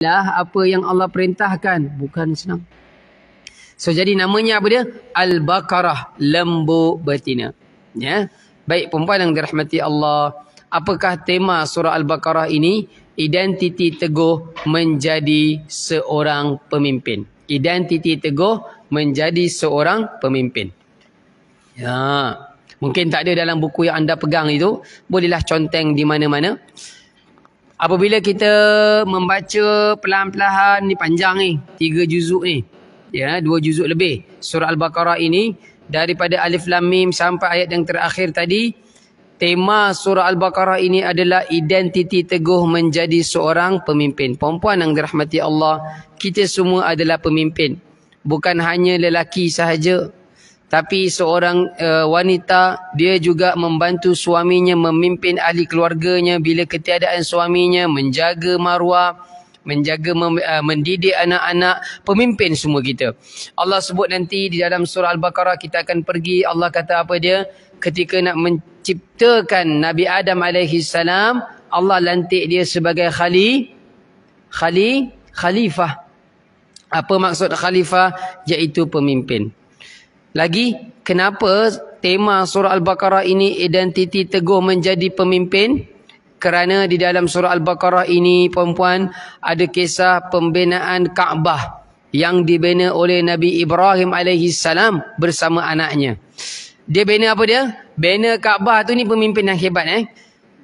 lah apa yang Allah perintahkan bukan senang. So jadi namanya apa dia? Al-Baqarah, lembu betina. Ya. Baik perempuan yang dirahmati Allah, apakah tema surah Al-Baqarah ini? Identiti teguh menjadi seorang pemimpin. Identiti teguh menjadi seorang pemimpin. Ya. Mungkin tak ada dalam buku yang anda pegang itu, bolehlah conteng di mana-mana apabila kita membaca pelan-pelan ni panjang ni tiga juzuk ni ya dua juzuk lebih surah al-baqarah ini daripada alif lam mim sampai ayat yang terakhir tadi tema surah al-baqarah ini adalah identiti teguh menjadi seorang pemimpin perempuan yang dirahmati Allah kita semua adalah pemimpin bukan hanya lelaki sahaja tapi seorang uh, wanita dia juga membantu suaminya memimpin ahli keluarganya bila ketiadaan suaminya menjaga maruah menjaga mem, uh, mendidik anak-anak pemimpin semua kita. Allah sebut nanti di dalam surah Al-Baqarah kita akan pergi Allah kata apa dia ketika nak menciptakan Nabi Adam alaihi salam Allah lantik dia sebagai khali khali khalifah. Apa maksud khalifah iaitu pemimpin. Lagi, kenapa tema surah Al-Baqarah ini identiti teguh menjadi pemimpin? Kerana di dalam surah Al-Baqarah ini, perempuan, ada kisah pembinaan Kaabah yang dibina oleh Nabi Ibrahim AS bersama anaknya. Dia bina apa dia? Bina Kaabah tu ni pemimpin yang hebat eh.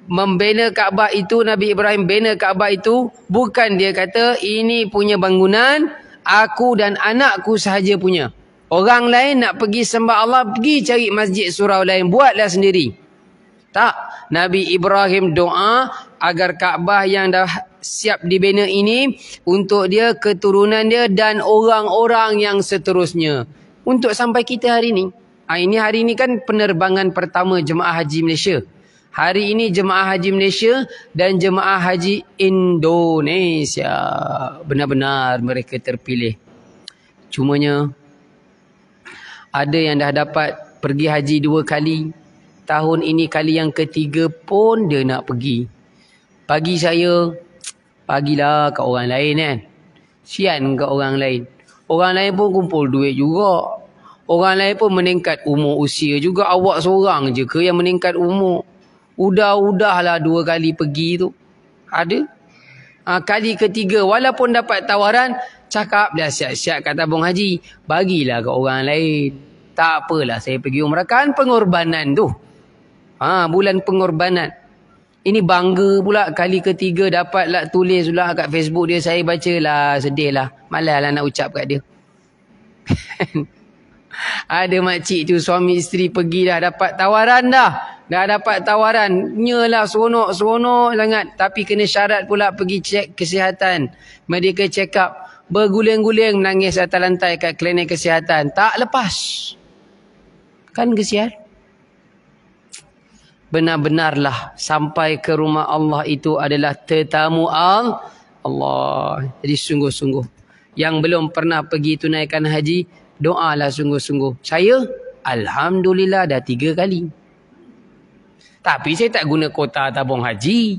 Membina Kaabah itu, Nabi Ibrahim bina Kaabah itu, bukan dia kata ini punya bangunan, aku dan anakku sahaja punya. Orang lain nak pergi sembah Allah, pergi cari masjid surau lain. Buatlah sendiri. Tak. Nabi Ibrahim doa agar Kaabah yang dah siap dibina ini untuk dia, keturunan dia dan orang-orang yang seterusnya. Untuk sampai kita hari ini. Ha, ini hari ini kan penerbangan pertama Jemaah Haji Malaysia. Hari ini Jemaah Haji Malaysia dan Jemaah Haji Indonesia. Benar-benar mereka terpilih. Cumanya ada yang dah dapat pergi haji dua kali. Tahun ini kali yang ketiga pun dia nak pergi. Pagi saya, pagilah kat orang lain kan. Sian kat orang lain. Orang lain pun kumpul duit juga. Orang lain pun meningkat umur usia juga. Awak seorang je ke yang meningkat umur. udah udah lah dua kali pergi tu. Ada? Ha, kali ketiga, walaupun dapat tawaran, cakap dah siap-siap kata Abang Haji. Bagilah ke orang lain tak apalah saya pergi umrah kan pengorbanan tu. Ha bulan pengorbanan. Ini bangga pula kali ketiga dapatlah tulis pula kat Facebook dia saya bacalah malah lah nak ucap kat dia. Ada makcik tu suami isteri pergi dah dapat tawaran dah. Dah dapat tawaran. Nyalah seronok-seronok sangat. Tapi kena syarat pula pergi cek kesihatan. Medical check up. Berguling-guling menangis atas lantai kat klinik kesihatan. Tak lepas. Kan kesian? Benar-benarlah sampai ke rumah Allah itu adalah tetamu Allah. Jadi sungguh-sungguh. Yang belum pernah pergi tunaikan haji, doa lah sungguh-sungguh. Saya, Alhamdulillah dah tiga kali. Tapi saya tak guna kota tabung haji.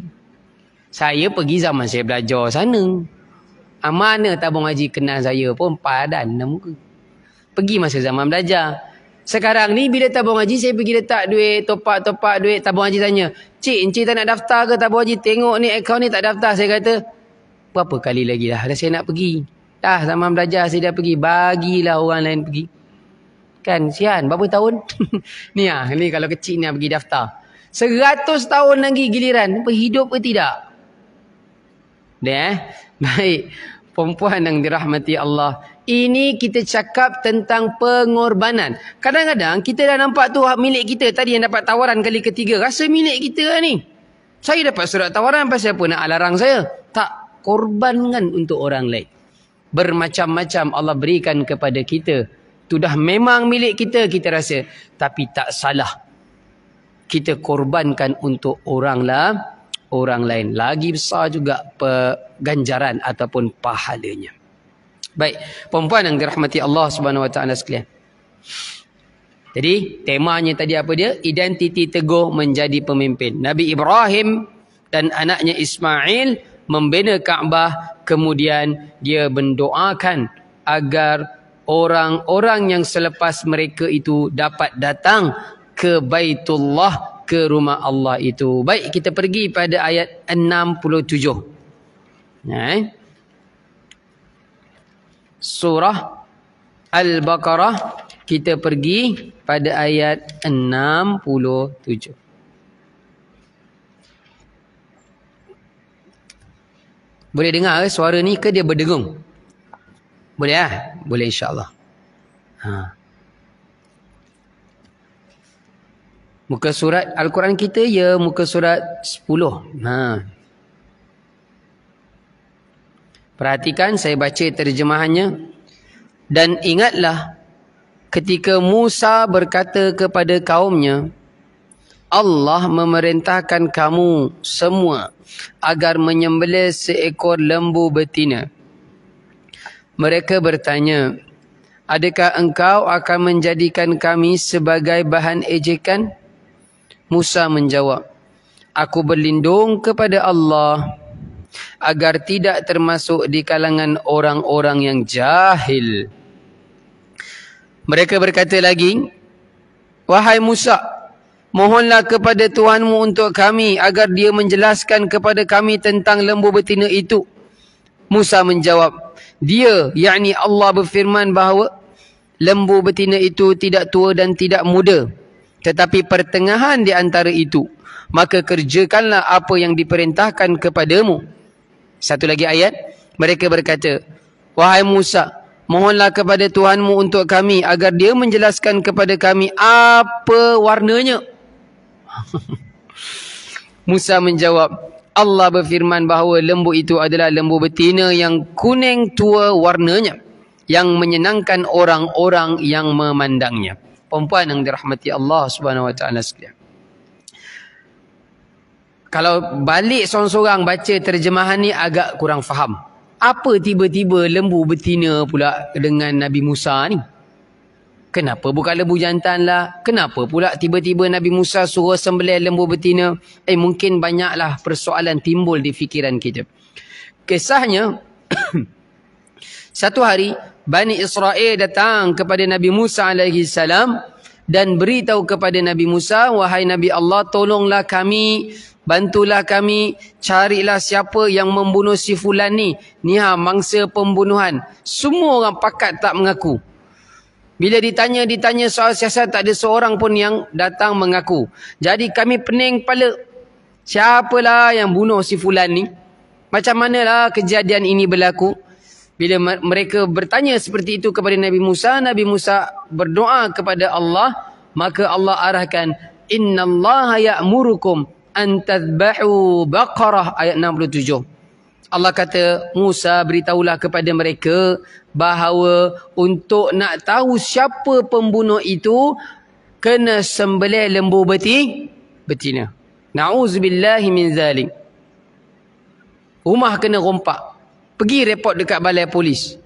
Saya pergi zaman saya belajar sana. Ah, mana tabung haji kenal saya pun padan. Pergi masa zaman belajar. Sekarang ni bila tabung haji saya pergi letak duit, topak-topak duit. Tabung haji tanya, cik, cik tak nak daftar ke tabung haji? Tengok ni akaun ni tak daftar. Saya kata, berapa kali lagi lah Dah saya nak pergi. Dah sama belajar saya dah pergi. Bagilah orang lain pergi. Kan, sian. Berapa tahun? ni lah, ni kalau kecil ni ah, pergi daftar. Seratus tahun lagi giliran. Hidup ke tidak? Dah eh? Baik. Perempuan yang dirahmati Allah. Ini kita cakap tentang pengorbanan. Kadang-kadang kita dah nampak tu hak milik kita tadi yang dapat tawaran kali ketiga. Rasa milik kita lah ni. Saya dapat surat tawaran pasal apa nak alarang saya. Tak korbankan untuk orang lain. Bermacam-macam Allah berikan kepada kita. Itu dah memang milik kita kita rasa. Tapi tak salah. Kita korbankan untuk orang lah. Orang lain. Lagi besar juga ganjaran ataupun pahalanya. Baik, perempuan yang dirahmati Allah Subhanahu Wa Taala sekalian. Jadi, temanya tadi apa dia? Identiti teguh menjadi pemimpin. Nabi Ibrahim dan anaknya Ismail membina Kaabah kemudian dia mendoakan agar orang-orang yang selepas mereka itu dapat datang ke Baitullah ke rumah Allah itu. Baik, kita pergi pada ayat 67. Nah, eh? surah Al-Baqarah kita pergi pada ayat 67. Boleh dengar ke suara ni ke dia berdengung? Boleh lah? Boleh insyaAllah. Ha. Muka surat Al-Quran kita ya muka surat 10. Haa. Perhatikan saya baca terjemahannya. Dan ingatlah ketika Musa berkata kepada kaumnya, Allah memerintahkan kamu semua agar menyembelih seekor lembu betina. Mereka bertanya, Adakah engkau akan menjadikan kami sebagai bahan ejekan? Musa menjawab, Aku berlindung kepada Allah agar tidak termasuk di kalangan orang-orang yang jahil. Mereka berkata lagi, Wahai Musa, mohonlah kepada Tuhanmu untuk kami agar dia menjelaskan kepada kami tentang lembu betina itu. Musa menjawab, Dia, yakni Allah berfirman bahawa lembu betina itu tidak tua dan tidak muda. Tetapi pertengahan di antara itu, maka kerjakanlah apa yang diperintahkan kepadamu. Satu lagi ayat mereka berkata, "Wahai Musa, mohonlah kepada Tuhanmu untuk kami agar dia menjelaskan kepada kami apa warnanya." Musa menjawab, "Allah berfirman bahawa lembu itu adalah lembu betina yang kuning tua warnanya yang menyenangkan orang-orang yang memandangnya." Perempuan yang dirahmati Allah Subhanahu wa sekalian kalau balik seorang-seorang baca terjemahan ni agak kurang faham. Apa tiba-tiba lembu betina pula dengan Nabi Musa ni? Kenapa bukan lembu jantan lah? Kenapa pula tiba-tiba Nabi Musa suruh sembelih lembu betina? Eh mungkin banyaklah persoalan timbul di fikiran kita. Kisahnya, satu hari Bani Israel datang kepada Nabi Musa alaihi salam dan beritahu kepada Nabi Musa, wahai Nabi Allah, tolonglah kami, bantulah kami, carilah siapa yang membunuh si fulan ni. Ni ha, mangsa pembunuhan. Semua orang pakat tak mengaku. Bila ditanya, ditanya soal siasat, tak ada seorang pun yang datang mengaku. Jadi kami pening kepala. Siapalah yang bunuh si fulan ni? Macam manalah kejadian ini berlaku? Bila mereka bertanya seperti itu kepada Nabi Musa, Nabi Musa berdoa kepada Allah, maka Allah arahkan, Inna Allah ya'murukum antadbahu baqarah ayat 67. Allah kata, Musa beritahulah kepada mereka bahawa untuk nak tahu siapa pembunuh itu, kena sembelih lembu beti, betina. Na'uzubillahimin zalim. Rumah kena rompak. Pergi report dekat balai polis.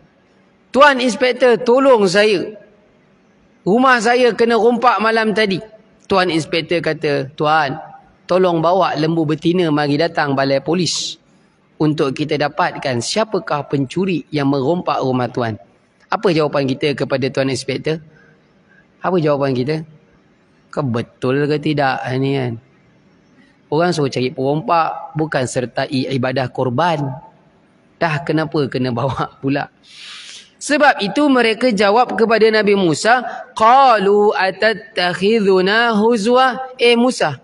Tuan Inspektor tolong saya. Rumah saya kena rompak malam tadi. Tuan Inspektor kata, Tuan, tolong bawa lembu betina mari datang balai polis. Untuk kita dapatkan siapakah pencuri yang merompak rumah Tuan. Apa jawapan kita kepada Tuan Inspektor? Apa jawapan kita? Kebetul ke tidak? Ini eh, kan? Orang suruh cari perompak bukan sertai ibadah korban dah kenapa kena bawa pula sebab itu mereka jawab kepada Nabi Musa qalu atattakhizuna huzwa eh Musa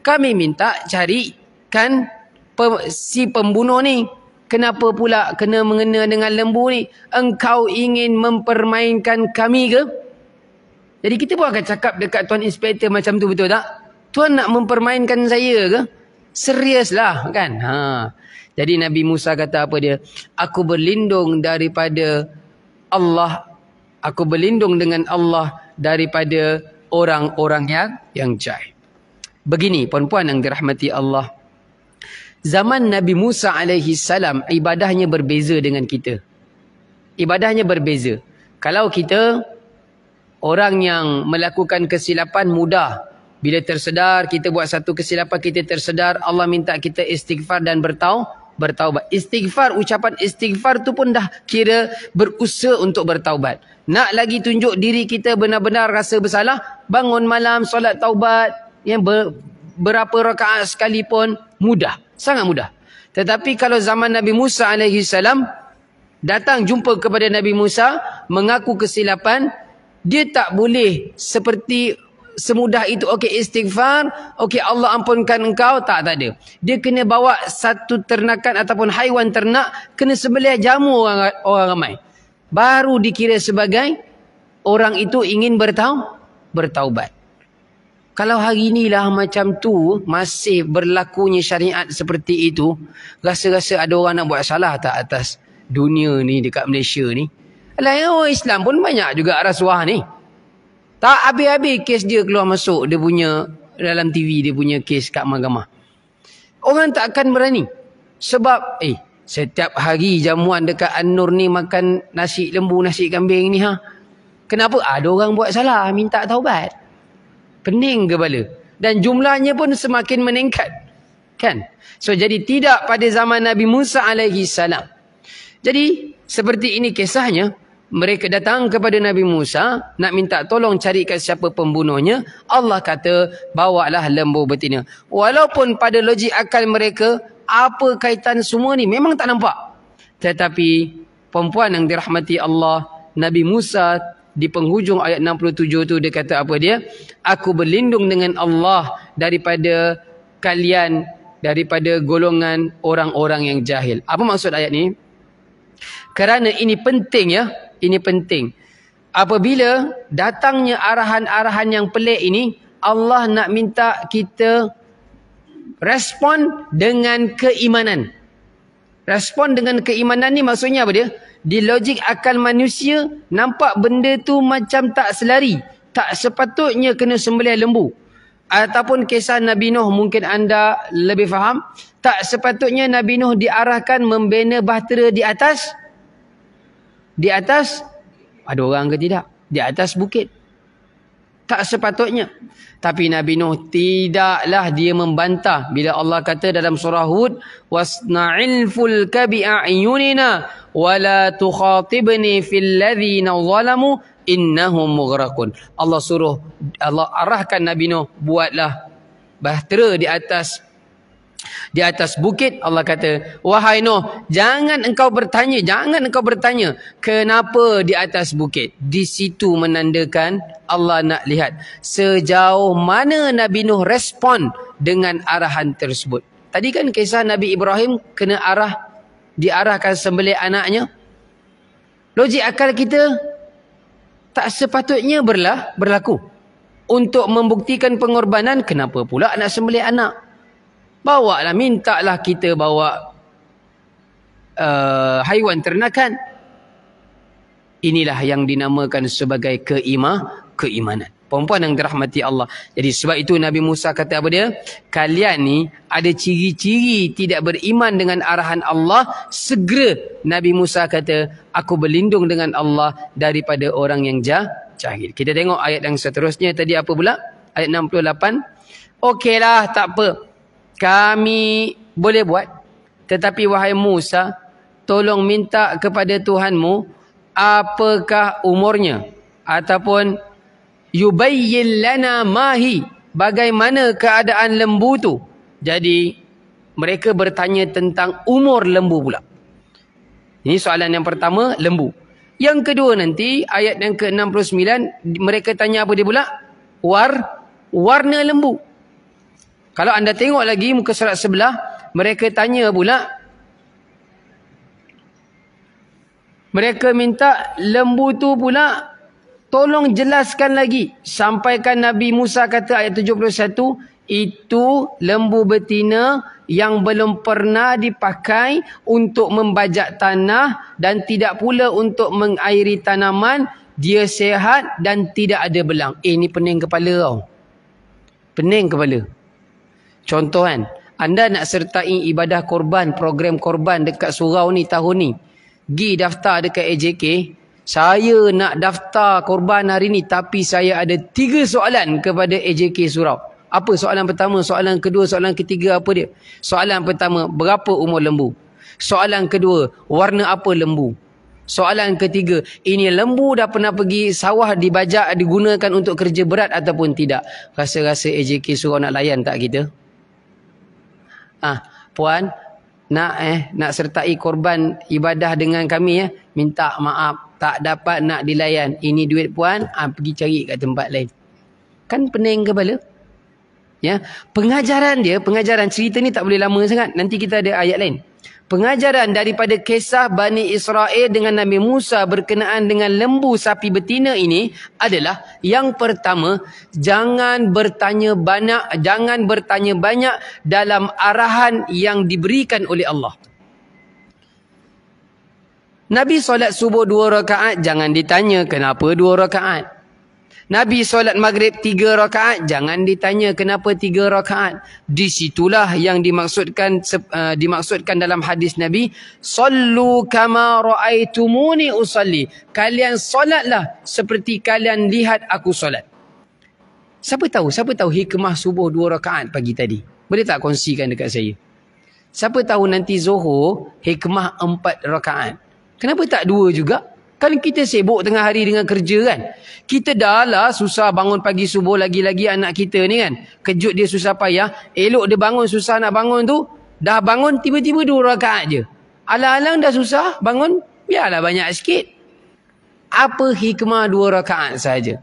kami minta carikan si pembunuh ni kenapa pula kena mengena dengan lembu ni engkau ingin mempermainkan kami ke jadi kita pun akan cakap dekat tuan inspektor macam tu betul tak tuan nak mempermainkan saya ke seriuslah kan ha jadi Nabi Musa kata apa dia? Aku berlindung daripada Allah. Aku berlindung dengan Allah daripada orang-orang yang yang jahil. Begini puan-puan yang dirahmati Allah. Zaman Nabi Musa alaihi salam ibadahnya berbeza dengan kita. Ibadahnya berbeza. Kalau kita orang yang melakukan kesilapan mudah bila tersedar kita buat satu kesilapan kita tersedar Allah minta kita istighfar dan bertau bertaubat. Istighfar, ucapan istighfar tu pun dah kira berusaha untuk bertaubat. Nak lagi tunjuk diri kita benar-benar rasa bersalah, bangun malam solat taubat yang ber, berapa rakaat sekalipun mudah, sangat mudah. Tetapi kalau zaman Nabi Musa alaihi salam datang jumpa kepada Nabi Musa mengaku kesilapan, dia tak boleh seperti semudah itu okey istighfar okey Allah ampunkan engkau tak tak ada dia kena bawa satu ternakan ataupun haiwan ternak kena sebelah jamu orang orang ramai baru dikira sebagai orang itu ingin bertau bertaubat kalau hari inilah macam tu masih berlakunya syariat seperti itu rasa-rasa ada orang nak buat salah tak atas dunia ni dekat Malaysia ni lain orang Islam pun banyak juga rasuah ni tak habis-habis kes dia keluar masuk dia punya dalam TV dia punya kes kat mahkamah. Orang tak akan berani. Sebab eh setiap hari jamuan dekat An-Nur ni makan nasi lembu, nasi kambing ni ha. Kenapa? Ada orang buat salah, minta taubat. Pening kepala. Dan jumlahnya pun semakin meningkat. Kan? So jadi tidak pada zaman Nabi Musa alaihi salam. Jadi seperti ini kisahnya, mereka datang kepada Nabi Musa nak minta tolong carikan siapa pembunuhnya. Allah kata, bawalah lembu betina. Walaupun pada logik akal mereka, apa kaitan semua ni? Memang tak nampak. Tetapi, perempuan yang dirahmati Allah, Nabi Musa di penghujung ayat 67 tu dia kata apa dia? Aku berlindung dengan Allah daripada kalian, daripada golongan orang-orang yang jahil. Apa maksud ayat ni? Kerana ini penting ya ini penting. Apabila datangnya arahan-arahan yang pelik ini, Allah nak minta kita respon dengan keimanan. Respon dengan keimanan ni maksudnya apa dia? Di logik akal manusia, nampak benda tu macam tak selari. Tak sepatutnya kena sembelih lembu. Ataupun kisah Nabi Nuh mungkin anda lebih faham. Tak sepatutnya Nabi Nuh diarahkan membina bahtera di atas di atas ada orang ke tidak? Di atas bukit. Tak sepatutnya. Tapi Nabi Nuh tidaklah dia membantah bila Allah kata dalam surah Hud wasna'il fulka bi'ayunina wala tukhatibni fil ladzina zalamu innahum mughraqun. Allah suruh Allah arahkan Nabi Nuh buatlah bahtera di atas di atas bukit Allah kata, "Wahai Nuh, jangan engkau bertanya, jangan engkau bertanya kenapa di atas bukit." Di situ menandakan Allah nak lihat sejauh mana Nabi Nuh respon dengan arahan tersebut. Tadi kan kisah Nabi Ibrahim kena arah diarahkan sembelih anaknya. Logik akal kita tak sepatutnya berlah berlaku. Untuk membuktikan pengorbanan kenapa pula nak sembelih anak? Bawa lah, minta lah kita bawa uh, haiwan ternakan. Inilah yang dinamakan sebagai keimah, keimanan. Perempuan yang dirahmati Allah. Jadi sebab itu Nabi Musa kata apa dia? Kalian ni ada ciri-ciri tidak beriman dengan arahan Allah. Segera Nabi Musa kata, aku berlindung dengan Allah daripada orang yang jah, jahil. Kita tengok ayat yang seterusnya tadi apa pula? Ayat 68. Okeylah, tak apa kami boleh buat. Tetapi wahai Musa, tolong minta kepada Tuhanmu apakah umurnya ataupun yubayyin lana mahi bagaimana keadaan lembu tu. Jadi mereka bertanya tentang umur lembu pula. Ini soalan yang pertama lembu. Yang kedua nanti ayat yang ke-69 mereka tanya apa dia pula? War warna lembu. Kalau anda tengok lagi muka surat sebelah, mereka tanya pula. Mereka minta lembu tu pula tolong jelaskan lagi. Sampaikan Nabi Musa kata ayat 71, itu lembu betina yang belum pernah dipakai untuk membajak tanah dan tidak pula untuk mengairi tanaman. Dia sehat dan tidak ada belang. Eh, ni pening kepala tau. Pening kepala. Contoh kan, anda nak sertai ibadah korban, program korban dekat surau ni tahun ni. Gi daftar dekat AJK. Saya nak daftar korban hari ni tapi saya ada tiga soalan kepada AJK surau. Apa soalan pertama, soalan kedua, soalan ketiga apa dia? Soalan pertama, berapa umur lembu? Soalan kedua, warna apa lembu? Soalan ketiga, ini lembu dah pernah pergi sawah dibajak digunakan untuk kerja berat ataupun tidak? Rasa-rasa AJK surau nak layan tak kita? Gitu? Ah, ha, puan nak eh nak sertai korban ibadah dengan kami ya. Minta maaf tak dapat nak dilayan. Ini duit puan, ah ha, pergi cari kat tempat lain. Kan pening kepala. Ya, pengajaran dia, pengajaran cerita ni tak boleh lama sangat. Nanti kita ada ayat lain. Pengajaran daripada kisah Bani Israel dengan Nabi Musa berkenaan dengan lembu sapi betina ini adalah yang pertama, jangan bertanya banyak, jangan bertanya banyak dalam arahan yang diberikan oleh Allah. Nabi solat subuh dua rakaat, jangan ditanya kenapa dua rakaat. Nabi solat maghrib tiga rakaat. Jangan ditanya kenapa tiga rakaat. Di situlah yang dimaksudkan uh, dimaksudkan dalam hadis Nabi. Sallu kama ra'aitumuni usalli. Kalian solatlah seperti kalian lihat aku solat. Siapa tahu? Siapa tahu hikmah subuh dua rakaat pagi tadi? Boleh tak kongsikan dekat saya? Siapa tahu nanti zuhur hikmah empat rakaat? Kenapa tak dua juga? Kan kita sibuk tengah hari dengan kerja kan. Kita dah lah susah bangun pagi subuh lagi-lagi anak kita ni kan. Kejut dia susah payah. Elok dia bangun susah nak bangun tu. Dah bangun tiba-tiba dua rakaat je. Alang-alang dah susah bangun. Biarlah banyak sikit. Apa hikmah dua rakaat saja?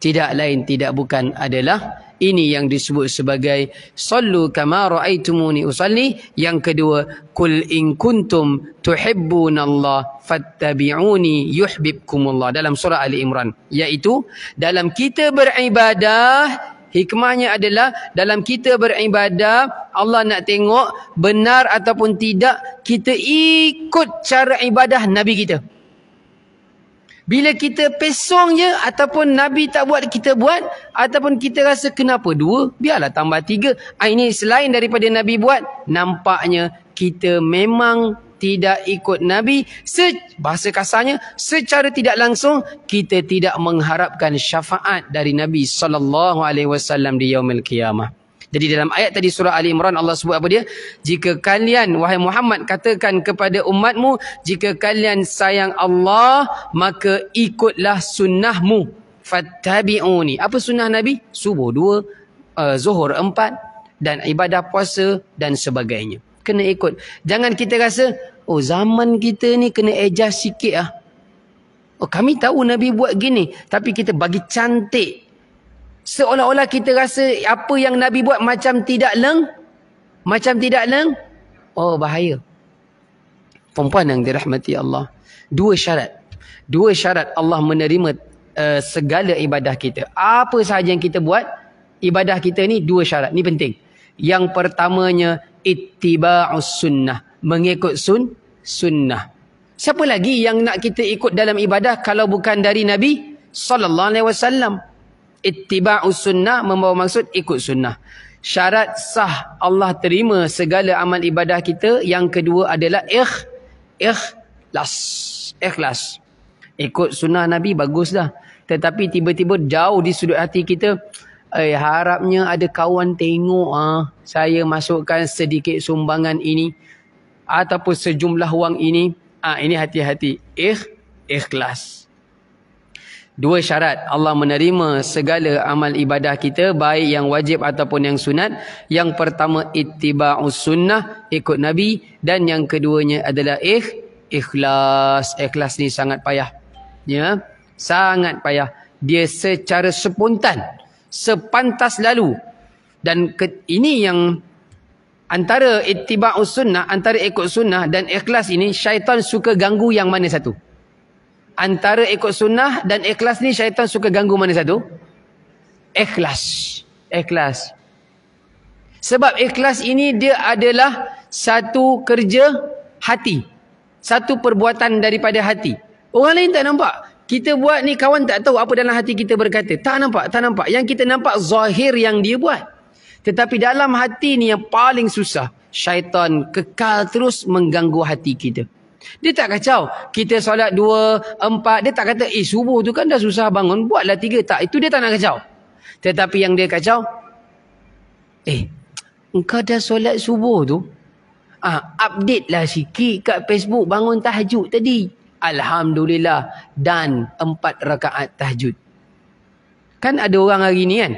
Tidak lain tidak bukan adalah ini yang disebut sebagai sallu kama raaitumuni usalli. Yang kedua, kul in kuntum tuhibbuna Allah fattabi'uni yuhibbukumullah dalam surah Ali Imran. Yaitu dalam kita beribadah Hikmahnya adalah dalam kita beribadah Allah nak tengok benar ataupun tidak kita ikut cara ibadah Nabi kita. Bila kita pesong je ataupun Nabi tak buat kita buat ataupun kita rasa kenapa dua biarlah tambah tiga. Ah, ini selain daripada Nabi buat nampaknya kita memang tidak ikut Nabi Se bahasa kasarnya secara tidak langsung kita tidak mengharapkan syafaat dari Nabi sallallahu alaihi wasallam di yaumil Kiamah. Jadi dalam ayat tadi surah Ali Imran Allah sebut apa dia? Jika kalian wahai Muhammad katakan kepada umatmu jika kalian sayang Allah maka ikutlah sunnahmu. Fattabi'uni. Apa sunnah Nabi? Subuh dua, uh, zuhur empat dan ibadah puasa dan sebagainya. Kena ikut. Jangan kita rasa oh zaman kita ni kena adjust sikit lah. Oh kami tahu Nabi buat gini tapi kita bagi cantik seolah-olah kita rasa apa yang Nabi buat macam tidak leng macam tidak leng oh bahaya perempuan yang dirahmati Allah dua syarat dua syarat Allah menerima uh, segala ibadah kita apa sahaja yang kita buat ibadah kita ni dua syarat ni penting yang pertamanya ittiba'us sunnah mengikut sun sunnah siapa lagi yang nak kita ikut dalam ibadah kalau bukan dari Nabi sallallahu alaihi wasallam ittiba'u sunnah membawa maksud ikut sunnah. Syarat sah Allah terima segala amal ibadah kita yang kedua adalah ikh, ikhlas. Ikhlas. Ikut sunnah Nabi baguslah. Tetapi tiba-tiba jauh di sudut hati kita. Eh, harapnya ada kawan tengok ah ha, saya masukkan sedikit sumbangan ini ataupun sejumlah wang ini ah ha, ini hati-hati ikh ikhlas Dua syarat Allah menerima segala amal ibadah kita baik yang wajib ataupun yang sunat. Yang pertama ittiba'us sunnah ikut nabi dan yang keduanya adalah ikh ikhlas. Ikhlas ni sangat payah. Ya. Sangat payah. Dia secara sepuntan, sepantas lalu dan ke, ini yang antara ittiba'us sunnah antara ikut sunnah dan ikhlas ini syaitan suka ganggu yang mana satu? antara ikut sunnah dan ikhlas ni syaitan suka ganggu mana satu? Ikhlas. Ikhlas. Sebab ikhlas ini dia adalah satu kerja hati. Satu perbuatan daripada hati. Orang lain tak nampak. Kita buat ni kawan tak tahu apa dalam hati kita berkata. Tak nampak, tak nampak. Yang kita nampak zahir yang dia buat. Tetapi dalam hati ni yang paling susah. Syaitan kekal terus mengganggu hati kita. Dia tak kacau. Kita solat dua, empat. Dia tak kata, eh subuh tu kan dah susah bangun. Buatlah tiga. Tak, itu dia tak nak kacau. Tetapi yang dia kacau. Eh, engkau dah solat subuh tu. Ah, update lah sikit kat Facebook bangun tahajud tadi. Alhamdulillah. Dan empat rakaat tahajud. Kan ada orang hari ni kan.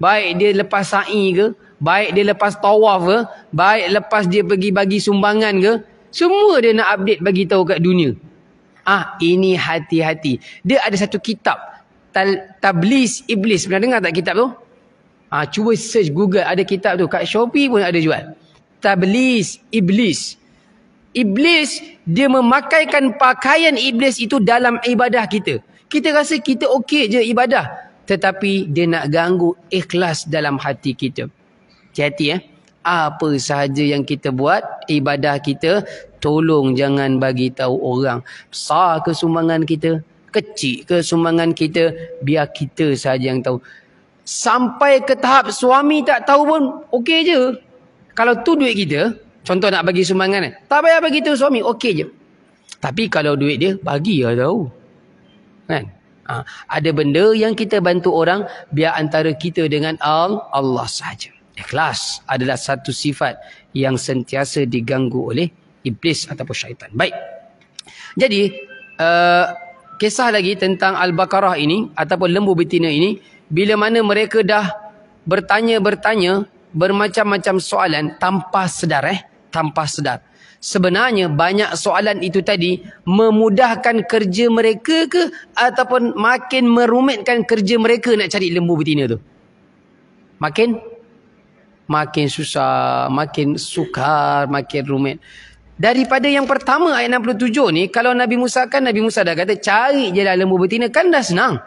Baik dia lepas sa'i ke. Baik dia lepas tawaf ke. Baik lepas dia pergi bagi sumbangan ke. Semua dia nak update bagi tahu kat dunia. Ah ini hati-hati. Dia ada satu kitab Tablis Iblis. Pernah dengar tak kitab tu? Ah cuba search Google ada kitab tu. Kat Shopee pun ada jual. Tablis Iblis. Iblis dia memakaikan pakaian iblis itu dalam ibadah kita. Kita rasa kita okey je ibadah tetapi dia nak ganggu ikhlas dalam hati kita. Hati-hati ya apa sahaja yang kita buat ibadah kita tolong jangan bagi tahu orang besar ke sumbangan kita kecil ke sumbangan kita biar kita sahaja yang tahu sampai ke tahap suami tak tahu pun okey je kalau tu duit kita contoh nak bagi sumbangan eh, tak payah bagi tahu suami okey je tapi kalau duit dia bagi lah tahu kan ha, ada benda yang kita bantu orang biar antara kita dengan Allah Allah sahaja Ikhlas adalah satu sifat yang sentiasa diganggu oleh iblis ataupun syaitan. Baik. Jadi, uh, kisah lagi tentang Al-Baqarah ini ataupun lembu betina ini. Bila mana mereka dah bertanya-bertanya bermacam-macam soalan tanpa sedar eh. Tanpa sedar. Sebenarnya banyak soalan itu tadi memudahkan kerja mereka ke ataupun makin merumitkan kerja mereka nak cari lembu betina tu. Makin makin susah, makin sukar, makin rumit. Daripada yang pertama ayat 67 ni, kalau Nabi Musa kan, Nabi Musa dah kata, cari je dah lembu betina, kan dah senang.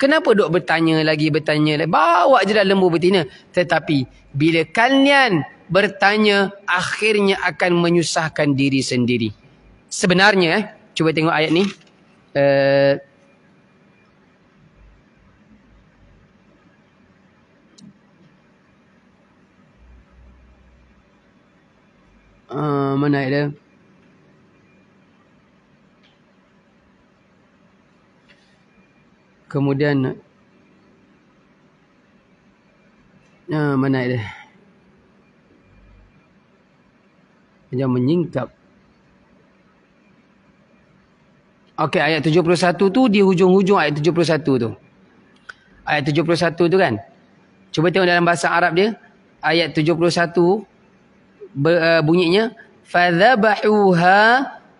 Kenapa duk bertanya lagi, bertanya lagi, bawa je dah lembu betina. Tetapi, bila kalian bertanya, akhirnya akan menyusahkan diri sendiri. Sebenarnya, eh, cuba tengok ayat ni. Eh, uh, Ah, mana naik kemudian uh, mana naik dia macam menyingkap Okey, ayat 71 tu di hujung-hujung ayat 71 tu ayat 71 tu kan cuba tengok dalam bahasa Arab dia ayat 71 tu Uh, bunyinya fadzabahuha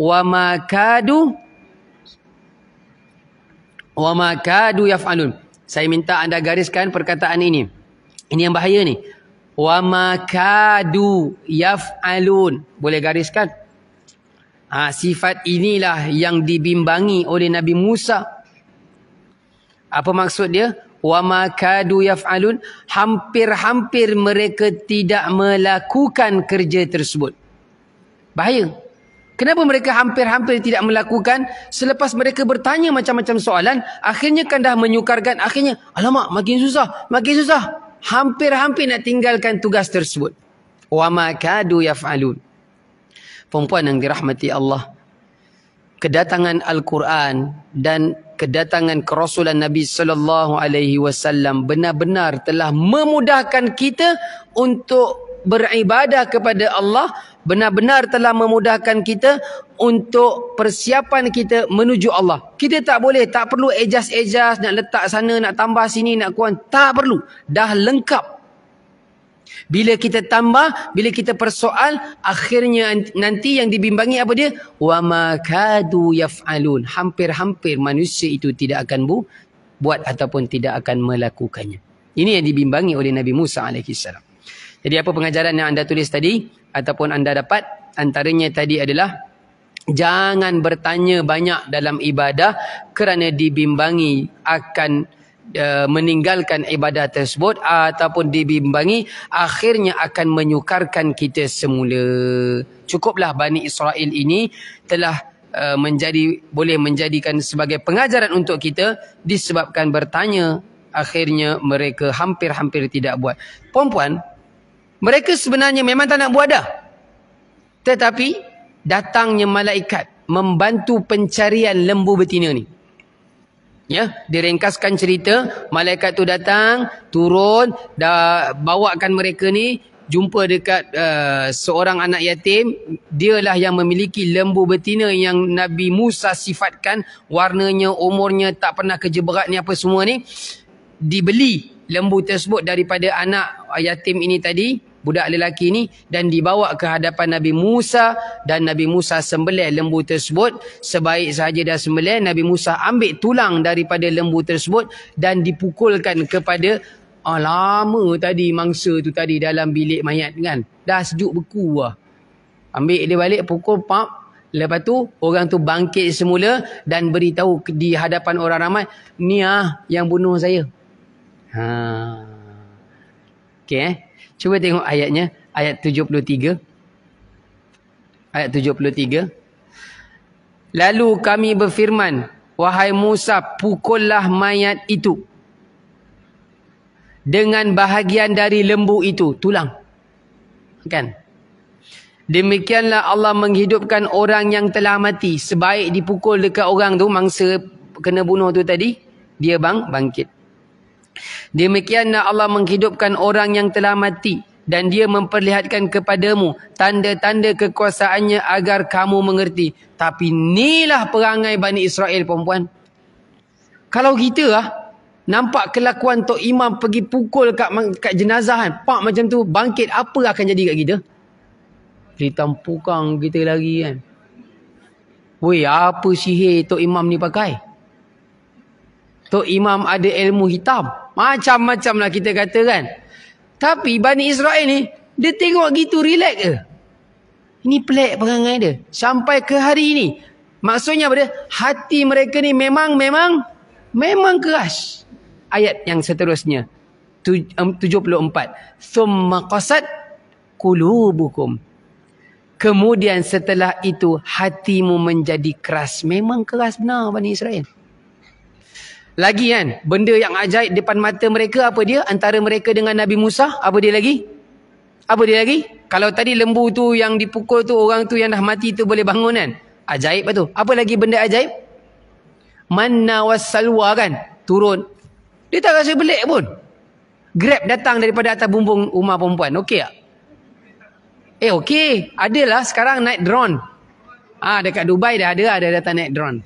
wa makadu wa makadu yaf'alun saya minta anda gariskan perkataan ini ini yang bahaya ni wa makadu yaf'alun boleh gariskan ha, sifat inilah yang dibimbangi oleh Nabi Musa apa maksud dia wa ma kadu yaf'alun hampir-hampir mereka tidak melakukan kerja tersebut bahaya kenapa mereka hampir-hampir tidak melakukan selepas mereka bertanya macam-macam soalan akhirnya kan dah menyukarkan akhirnya alamak makin susah makin susah hampir-hampir nak tinggalkan tugas tersebut wa ma kadu yaf'alun perempuan yang dirahmati Allah kedatangan al-Quran dan kedatangan kerasulan Nabi sallallahu alaihi wasallam benar-benar telah memudahkan kita untuk beribadah kepada Allah, benar-benar telah memudahkan kita untuk persiapan kita menuju Allah. Kita tak boleh, tak perlu ejas-ejas nak letak sana, nak tambah sini, nak kurang, tak perlu. Dah lengkap bila kita tambah, bila kita persoal, akhirnya nanti yang dibimbangi apa dia? Wa ma yaf'alun. Hampir-hampir manusia itu tidak akan bu buat ataupun tidak akan melakukannya. Ini yang dibimbangi oleh Nabi Musa alaihissalam. Jadi apa pengajaran yang anda tulis tadi ataupun anda dapat antaranya tadi adalah jangan bertanya banyak dalam ibadah kerana dibimbangi akan Eh, meninggalkan ibadah tersebut ataupun dibimbangi akhirnya akan menyukarkan kita semula cukuplah Bani Israel ini telah eh, menjadi boleh menjadikan sebagai pengajaran untuk kita disebabkan bertanya akhirnya mereka hampir-hampir tidak buat perempuan mereka sebenarnya memang tak nak buat dah tetapi datangnya malaikat membantu pencarian lembu betina ni Ya, diringkaskan cerita, malaikat tu datang, turun, dah bawakan mereka ni jumpa dekat uh, seorang anak yatim, dialah yang memiliki lembu betina yang Nabi Musa sifatkan warnanya, umurnya tak pernah kerja berat ni apa semua ni dibeli lembu tersebut daripada anak yatim ini tadi budak lelaki ni dan dibawa ke hadapan Nabi Musa dan Nabi Musa sembelih lembu tersebut sebaik sahaja dah sembelih Nabi Musa ambil tulang daripada lembu tersebut dan dipukulkan kepada ah, lama tadi mangsa tu tadi dalam bilik mayat kan dah sejuk beku lah ambil dia balik pukul pap lepas tu orang tu bangkit semula dan beritahu di hadapan orang ramai ni ah yang bunuh saya ha Okay, eh? Cuba tengok ayatnya. Ayat 73. Ayat 73. Lalu kami berfirman. Wahai Musa, pukullah mayat itu. Dengan bahagian dari lembu itu. Tulang. Kan? Demikianlah Allah menghidupkan orang yang telah mati. Sebaik dipukul dekat orang tu, mangsa kena bunuh tu tadi. Dia bang bangkit. Demikianlah Allah menghidupkan orang yang telah mati dan dia memperlihatkan kepadamu tanda-tanda kekuasaannya agar kamu mengerti. Tapi inilah perangai Bani Israel perempuan. Kalau kita lah, nampak kelakuan Tok Imam pergi pukul kat, kat jenazah kan. Pak macam tu bangkit apa akan jadi kat kita? Cerita pukang kita lagi kan. Woi apa sihir Tok Imam ni pakai? Tok Imam ada ilmu hitam. Macam-macam lah kita kata kan. Tapi Bani Israel ni, dia tengok gitu relax ke? Ini pelik perangai dia. Sampai ke hari ini. Maksudnya apa dia? Hati mereka ni memang, memang, memang keras. Ayat yang seterusnya. 74. Thumma qasad kulubukum. Kemudian setelah itu, hatimu menjadi keras. Memang keras benar Bani Israel. Lagi kan, benda yang ajaib depan mata mereka apa dia? Antara mereka dengan Nabi Musa, apa dia lagi? Apa dia lagi? Kalau tadi lembu tu yang dipukul tu, orang tu yang dah mati tu boleh bangun kan? Ajaib lah tu. Apa lagi benda ajaib? Manna wassalwa kan? Turun. Dia tak rasa belik pun. Grab datang daripada atas bumbung rumah perempuan. Okey tak? Eh okey. Adalah sekarang naik drone. Ah ha, dekat Dubai dah ada ada datang naik drone.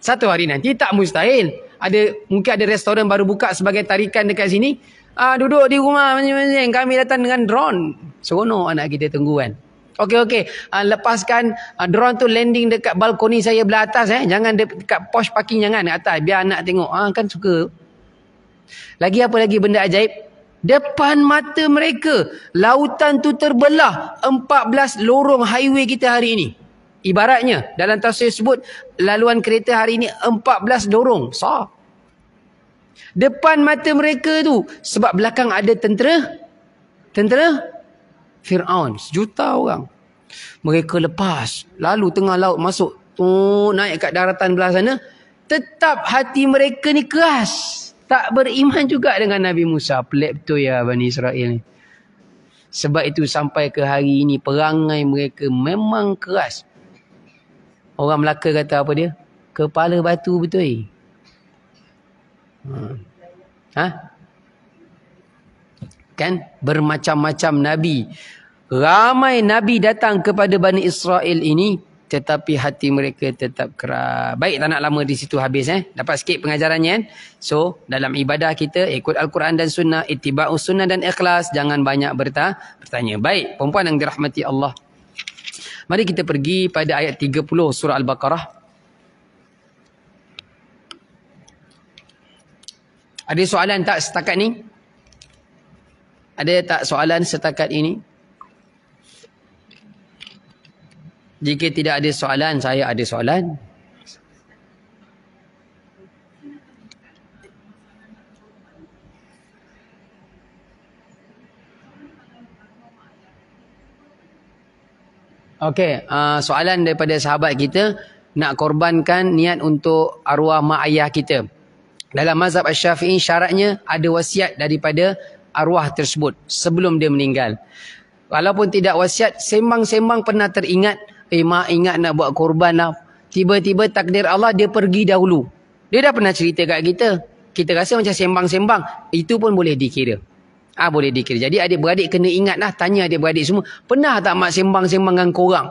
Satu hari nanti tak mustahil ada mungkin ada restoran baru buka sebagai tarikan dekat sini. Ah uh, duduk di rumah macam-macam. Kami datang dengan drone. Seronok anak kita tunggu kan. Okey okey. Uh, lepaskan uh, drone tu landing dekat balkoni saya belah atas eh. Jangan dekat posh parking jangan atas. Biar anak tengok. Ah uh, kan suka. Lagi apa lagi benda ajaib? Depan mata mereka, lautan tu terbelah 14 lorong highway kita hari ini. Ibaratnya dalam tafsir sebut laluan kereta hari ini 14 dorong. so Depan mata mereka tu sebab belakang ada tentera tentera Firaun sejuta orang. Mereka lepas lalu tengah laut masuk tu oh, naik kat daratan belah sana tetap hati mereka ni keras tak beriman juga dengan Nabi Musa pelik betul ya Bani Israel ni. Sebab itu sampai ke hari ini perangai mereka memang keras. Orang Melaka kata apa dia? Kepala batu betul. Eh? Hmm. Ha? Kan? Bermacam-macam Nabi. Ramai Nabi datang kepada Bani Israel ini. Tetapi hati mereka tetap keras. Baik tak nak lama di situ habis. Eh? Dapat sikit pengajarannya. Eh? So dalam ibadah kita ikut Al-Quran dan Sunnah. Itibar sunnah dan ikhlas. Jangan banyak bertanya. Baik perempuan yang dirahmati Allah. Mari kita pergi pada ayat 30 surah Al-Baqarah. Ada soalan tak setakat ni? Ada tak soalan setakat ini? Jika tidak ada soalan, saya ada soalan. Okey, uh, soalan daripada sahabat kita nak korbankan niat untuk arwah mak ayah kita. Dalam mazhab Asy-Syafi'i syaratnya ada wasiat daripada arwah tersebut sebelum dia meninggal. Walaupun tidak wasiat, sembang-sembang pernah teringat, eh mak ingat nak buat korban lah. Tiba-tiba takdir Allah dia pergi dahulu. Dia dah pernah cerita kat kita. Kita rasa macam sembang-sembang. Itu pun boleh dikira. Ah ha, boleh dikira. Jadi adik-beradik kena ingatlah tanya adik-beradik semua, pernah tak mak sembang-sembang dengan korang?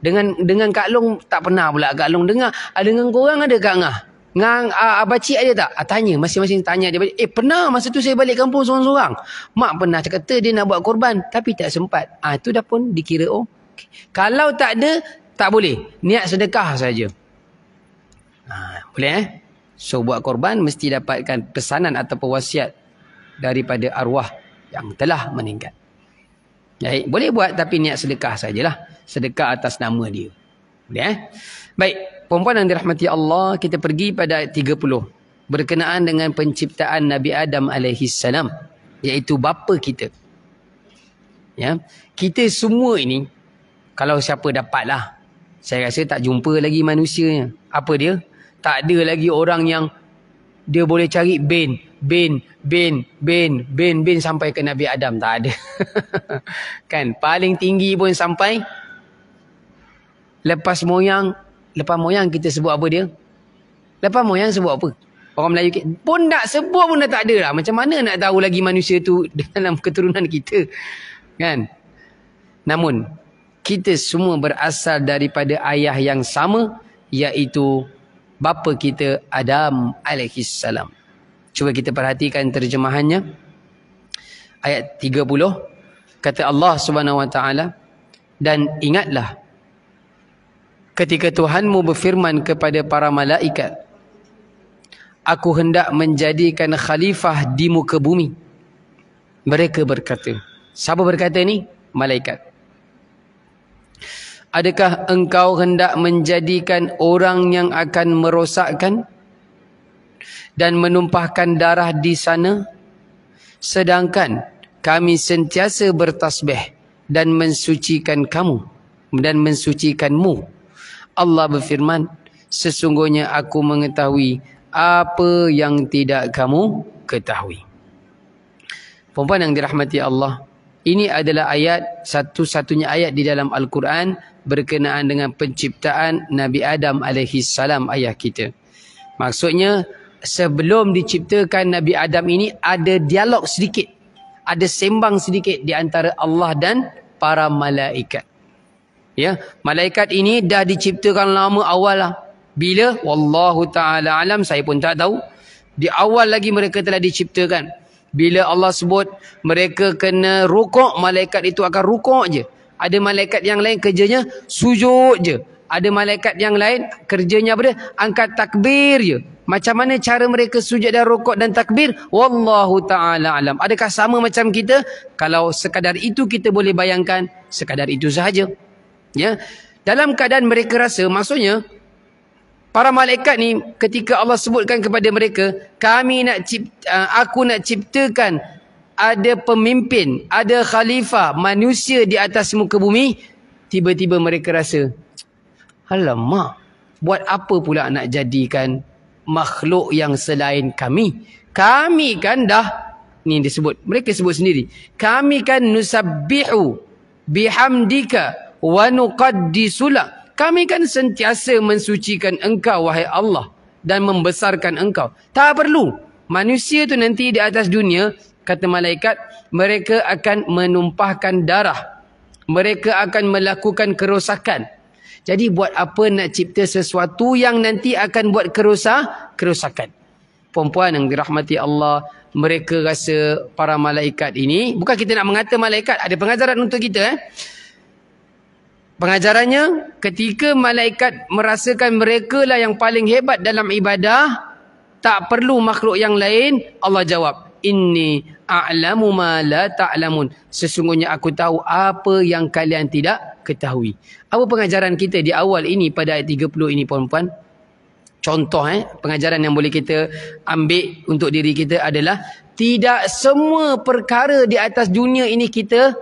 Dengan dengan Kak Long tak pernah pula Kak Long dengar. Ah dengan korang ada Kak Ngah? Ngang uh, ah, abah cik ada tak? Ah, tanya masing-masing tanya dia. Eh pernah masa tu saya balik kampung seorang-seorang. Mak pernah cakap dia nak buat korban tapi tak sempat. Ah itu dah pun dikira oh. Okay. Kalau tak ada tak boleh. Niat sedekah saja. Ha, boleh eh? So buat korban mesti dapatkan pesanan ataupun wasiat daripada arwah yang telah meninggal. Jadi boleh buat tapi niat sedekah sajalah. Sedekah atas nama dia. Boleh eh? Baik, puan yang dirahmati Allah, kita pergi pada ayat 30. Berkenaan dengan penciptaan Nabi Adam AS. Iaitu bapa kita. Ya, Kita semua ini, kalau siapa dapatlah, saya rasa tak jumpa lagi manusianya. Apa dia? Tak ada lagi orang yang dia boleh cari bin bin, bin, bin, bin, bin sampai ke Nabi Adam. Tak ada. kan? Paling tinggi pun sampai. Lepas moyang. Lepas moyang kita sebut apa dia? Lepas moyang sebut apa? Orang Melayu pun tak sebut pun dah tak ada lah. Macam mana nak tahu lagi manusia tu dalam keturunan kita? Kan? Namun, kita semua berasal daripada ayah yang sama iaitu bapa kita Adam alaihissalam. Cuba kita perhatikan terjemahannya. Ayat 30 kata Allah Subhanahu Wa Taala dan ingatlah ketika Tuhanmu berfirman kepada para malaikat Aku hendak menjadikan khalifah di muka bumi. Mereka berkata. Siapa berkata ni? Malaikat. Adakah engkau hendak menjadikan orang yang akan merosakkan? dan menumpahkan darah di sana sedangkan kami sentiasa bertasbih dan mensucikan kamu dan mensucikanmu Allah berfirman sesungguhnya aku mengetahui apa yang tidak kamu ketahui Puan-puan yang dirahmati Allah ini adalah ayat satu-satunya ayat di dalam Al-Quran berkenaan dengan penciptaan Nabi Adam alaihi salam ayah kita maksudnya sebelum diciptakan Nabi Adam ini ada dialog sedikit. Ada sembang sedikit di antara Allah dan para malaikat. Ya, malaikat ini dah diciptakan lama awal lah. Bila? Wallahu ta'ala alam, saya pun tak tahu. Di awal lagi mereka telah diciptakan. Bila Allah sebut mereka kena rukuk, malaikat itu akan rukuk je. Ada malaikat yang lain kerjanya sujud je ada malaikat yang lain kerjanya apa dia angkat takbir je macam mana cara mereka sujud dan rokok dan takbir wallahu taala alam adakah sama macam kita kalau sekadar itu kita boleh bayangkan sekadar itu sahaja ya dalam keadaan mereka rasa maksudnya para malaikat ni ketika Allah sebutkan kepada mereka kami nak cipta, uh, aku nak ciptakan ada pemimpin ada khalifah manusia di atas muka bumi tiba-tiba mereka rasa Alamak. Buat apa pula nak jadikan makhluk yang selain kami? Kami kan dah. Ni disebut. Mereka sebut sendiri. Kami kan nusabbi'u bihamdika wa nuqaddisula. Kami kan sentiasa mensucikan engkau wahai Allah. Dan membesarkan engkau. Tak perlu. Manusia tu nanti di atas dunia. Kata malaikat. Mereka akan menumpahkan darah. Mereka akan melakukan kerosakan. Jadi buat apa nak cipta sesuatu yang nanti akan buat kerusah, kerusakan. Perempuan yang dirahmati Allah, mereka rasa para malaikat ini, bukan kita nak mengata malaikat, ada pengajaran untuk kita. Eh? Pengajarannya, ketika malaikat merasakan mereka lah yang paling hebat dalam ibadah, tak perlu makhluk yang lain, Allah jawab, ini a'lamu ma la ta'lamun. Sesungguhnya aku tahu apa yang kalian tidak ketahui. Apa pengajaran kita di awal ini pada ayat 30 ini puan-puan? Contoh eh, pengajaran yang boleh kita ambil untuk diri kita adalah tidak semua perkara di atas dunia ini kita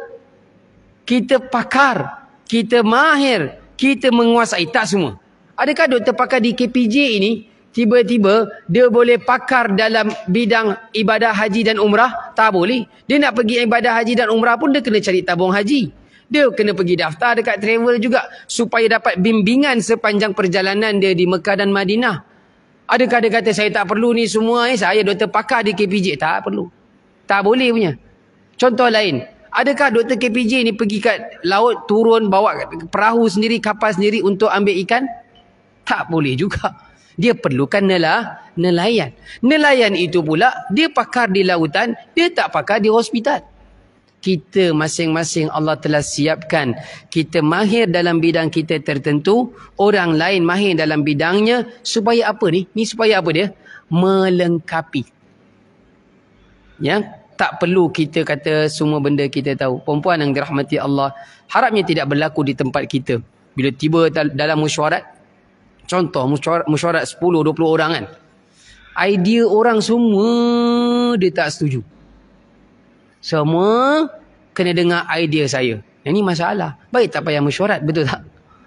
kita pakar, kita mahir, kita menguasai tak semua. Adakah doktor pakar di KPJ ini tiba-tiba dia boleh pakar dalam bidang ibadah haji dan umrah? Tak boleh. Dia nak pergi ibadah haji dan umrah pun dia kena cari tabung haji dia kena pergi daftar dekat travel juga supaya dapat bimbingan sepanjang perjalanan dia di Mekah dan Madinah. Adakah dia kata saya tak perlu ni semua ni saya doktor pakar di KPJ tak perlu. Tak boleh punya. Contoh lain, adakah doktor KPJ ni pergi kat laut turun bawa perahu sendiri kapal sendiri untuk ambil ikan? Tak boleh juga. Dia perlukan nelah, nelayan. Nelayan itu pula dia pakar di lautan, dia tak pakar di hospital kita masing-masing Allah telah siapkan kita mahir dalam bidang kita tertentu orang lain mahir dalam bidangnya supaya apa ni ni supaya apa dia melengkapi ya tak perlu kita kata semua benda kita tahu perempuan yang dirahmati Allah harapnya tidak berlaku di tempat kita bila tiba dalam mesyuarat contoh mesyuarat, mesyuarat 10 20 orang kan idea orang semua dia tak setuju semua kena dengar idea saya. Ini masalah. Baik tak payah mesyuarat, betul tak?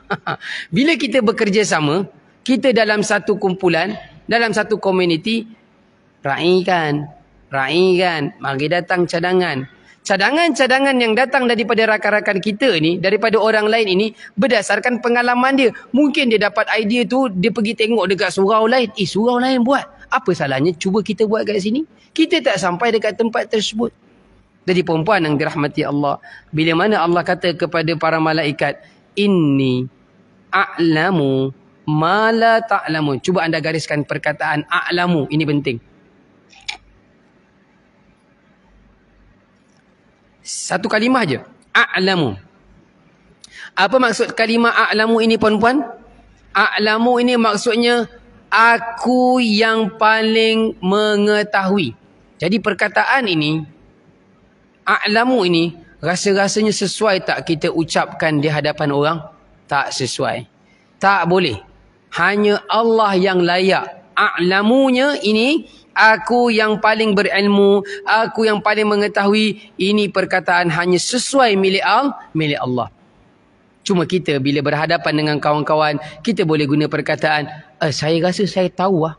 Bila kita bekerja sama, kita dalam satu kumpulan, dalam satu komuniti, raikan, raikan, mari datang cadangan. Cadangan-cadangan yang datang daripada rakan-rakan kita ni, daripada orang lain ini, berdasarkan pengalaman dia. Mungkin dia dapat idea tu, dia pergi tengok dekat surau lain. Eh, surau lain buat. Apa salahnya? Cuba kita buat kat sini. Kita tak sampai dekat tempat tersebut jadi perempuan yang dirahmati Allah bila mana Allah kata kepada para malaikat ini a'lamu ma la ta'lamu cuba anda gariskan perkataan a'lamu ini penting satu kalimah aja a'lamu apa maksud kalimah a'lamu ini perempuan a'lamu ini maksudnya aku yang paling mengetahui jadi perkataan ini a'lamu ini rasa-rasanya sesuai tak kita ucapkan di hadapan orang? Tak sesuai. Tak boleh. Hanya Allah yang layak. A'lamunya ini aku yang paling berilmu, aku yang paling mengetahui ini perkataan hanya sesuai milik Allah, milik Allah. Cuma kita bila berhadapan dengan kawan-kawan, kita boleh guna perkataan, eh, saya rasa saya tahu lah.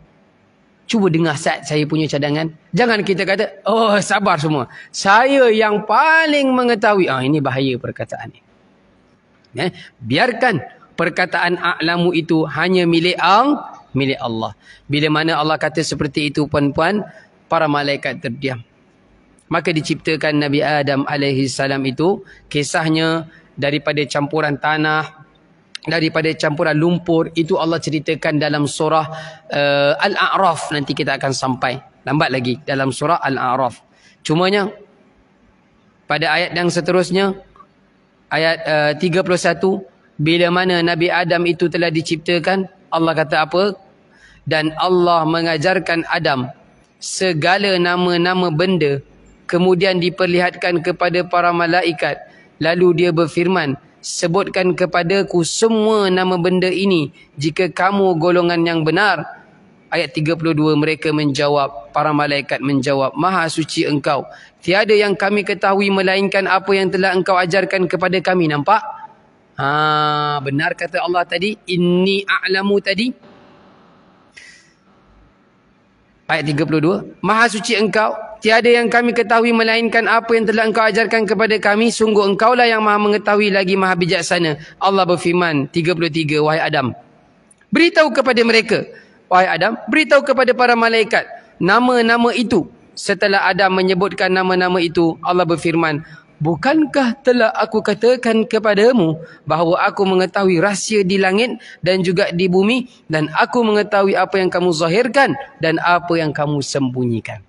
Cuba dengar saat saya punya cadangan. Jangan kita kata, oh sabar semua. Saya yang paling mengetahui. Ah Ini bahaya perkataan ini. Eh, ya, biarkan perkataan aklamu itu hanya milik ang, milik Allah. Bila mana Allah kata seperti itu, puan-puan, para malaikat terdiam. Maka diciptakan Nabi Adam AS itu, kisahnya daripada campuran tanah, daripada campuran lumpur itu Allah ceritakan dalam surah uh, Al-A'raf nanti kita akan sampai lambat lagi dalam surah Al-A'raf cumanya pada ayat yang seterusnya ayat uh, 31 bila mana Nabi Adam itu telah diciptakan Allah kata apa dan Allah mengajarkan Adam segala nama-nama benda kemudian diperlihatkan kepada para malaikat lalu dia berfirman sebutkan kepadaku semua nama benda ini jika kamu golongan yang benar ayat 32 mereka menjawab para malaikat menjawab maha suci engkau tiada yang kami ketahui melainkan apa yang telah engkau ajarkan kepada kami nampak ha benar kata Allah tadi ini a'lamu tadi ayat 32 maha suci engkau tiada yang kami ketahui melainkan apa yang telah engkau ajarkan kepada kami sungguh engkaulah yang maha mengetahui lagi maha bijaksana Allah berfirman 33 wahai Adam beritahu kepada mereka wahai Adam beritahu kepada para malaikat nama-nama itu setelah Adam menyebutkan nama-nama itu Allah berfirman Bukankah telah aku katakan kepadamu bahawa aku mengetahui rahsia di langit dan juga di bumi dan aku mengetahui apa yang kamu zahirkan dan apa yang kamu sembunyikan.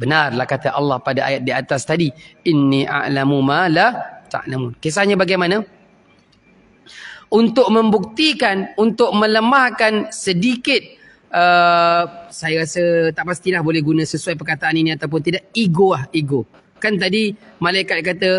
Benarlah kata Allah pada ayat di atas tadi. Inni a'lamu ma la ta'lamun. Kisahnya bagaimana? Untuk membuktikan, untuk melemahkan sedikit. Uh, saya rasa tak pastilah boleh guna sesuai perkataan ini ataupun tidak. Ego lah, ego. Kan tadi malaikat kata,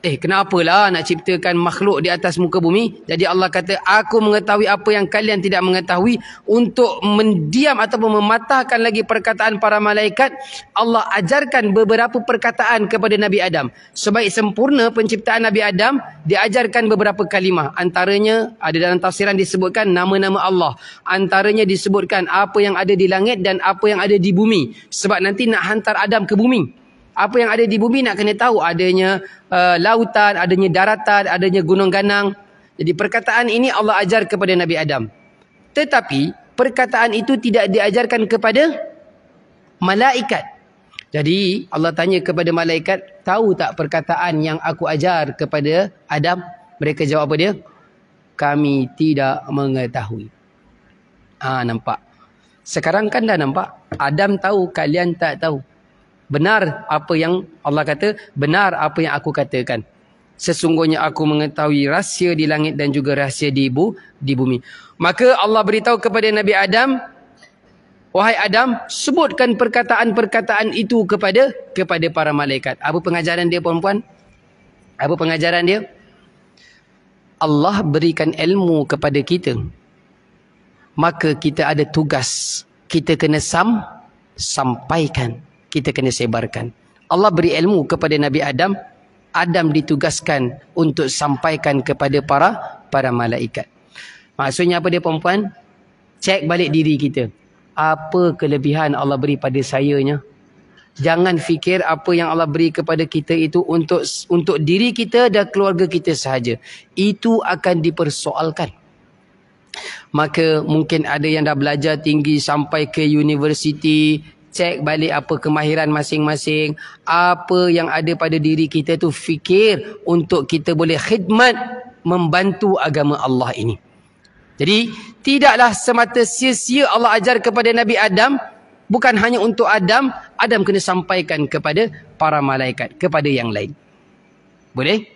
Eh kenapalah nak ciptakan makhluk di atas muka bumi? Jadi Allah kata, aku mengetahui apa yang kalian tidak mengetahui. Untuk mendiam ataupun mematahkan lagi perkataan para malaikat. Allah ajarkan beberapa perkataan kepada Nabi Adam. Sebaik sempurna penciptaan Nabi Adam, diajarkan beberapa kalimah. Antaranya, ada dalam tafsiran disebutkan nama-nama Allah. Antaranya disebutkan apa yang ada di langit dan apa yang ada di bumi. Sebab nanti nak hantar Adam ke bumi apa yang ada di bumi nak kena tahu adanya uh, lautan, adanya daratan, adanya gunung-ganang. Jadi perkataan ini Allah ajar kepada Nabi Adam. Tetapi perkataan itu tidak diajarkan kepada malaikat. Jadi Allah tanya kepada malaikat, tahu tak perkataan yang aku ajar kepada Adam? Mereka jawab apa dia? Kami tidak mengetahui. Ah ha, nampak. Sekarang kan dah nampak. Adam tahu, kalian tak tahu benar apa yang Allah kata, benar apa yang aku katakan. Sesungguhnya aku mengetahui rahsia di langit dan juga rahsia di ibu, di bumi. Maka Allah beritahu kepada Nabi Adam, Wahai Adam, sebutkan perkataan-perkataan itu kepada kepada para malaikat. Apa pengajaran dia perempuan? Apa pengajaran dia? Allah berikan ilmu kepada kita. Maka kita ada tugas. Kita kena sam, sampaikan kita kena sebarkan. Allah beri ilmu kepada Nabi Adam, Adam ditugaskan untuk sampaikan kepada para para malaikat. Maksudnya apa dia perempuan? Cek balik diri kita. Apa kelebihan Allah beri pada sayanya? Jangan fikir apa yang Allah beri kepada kita itu untuk untuk diri kita dan keluarga kita sahaja. Itu akan dipersoalkan. Maka mungkin ada yang dah belajar tinggi sampai ke universiti, cek balik apa kemahiran masing-masing apa yang ada pada diri kita tu fikir untuk kita boleh khidmat membantu agama Allah ini jadi tidaklah semata sia-sia Allah ajar kepada Nabi Adam bukan hanya untuk Adam Adam kena sampaikan kepada para malaikat kepada yang lain boleh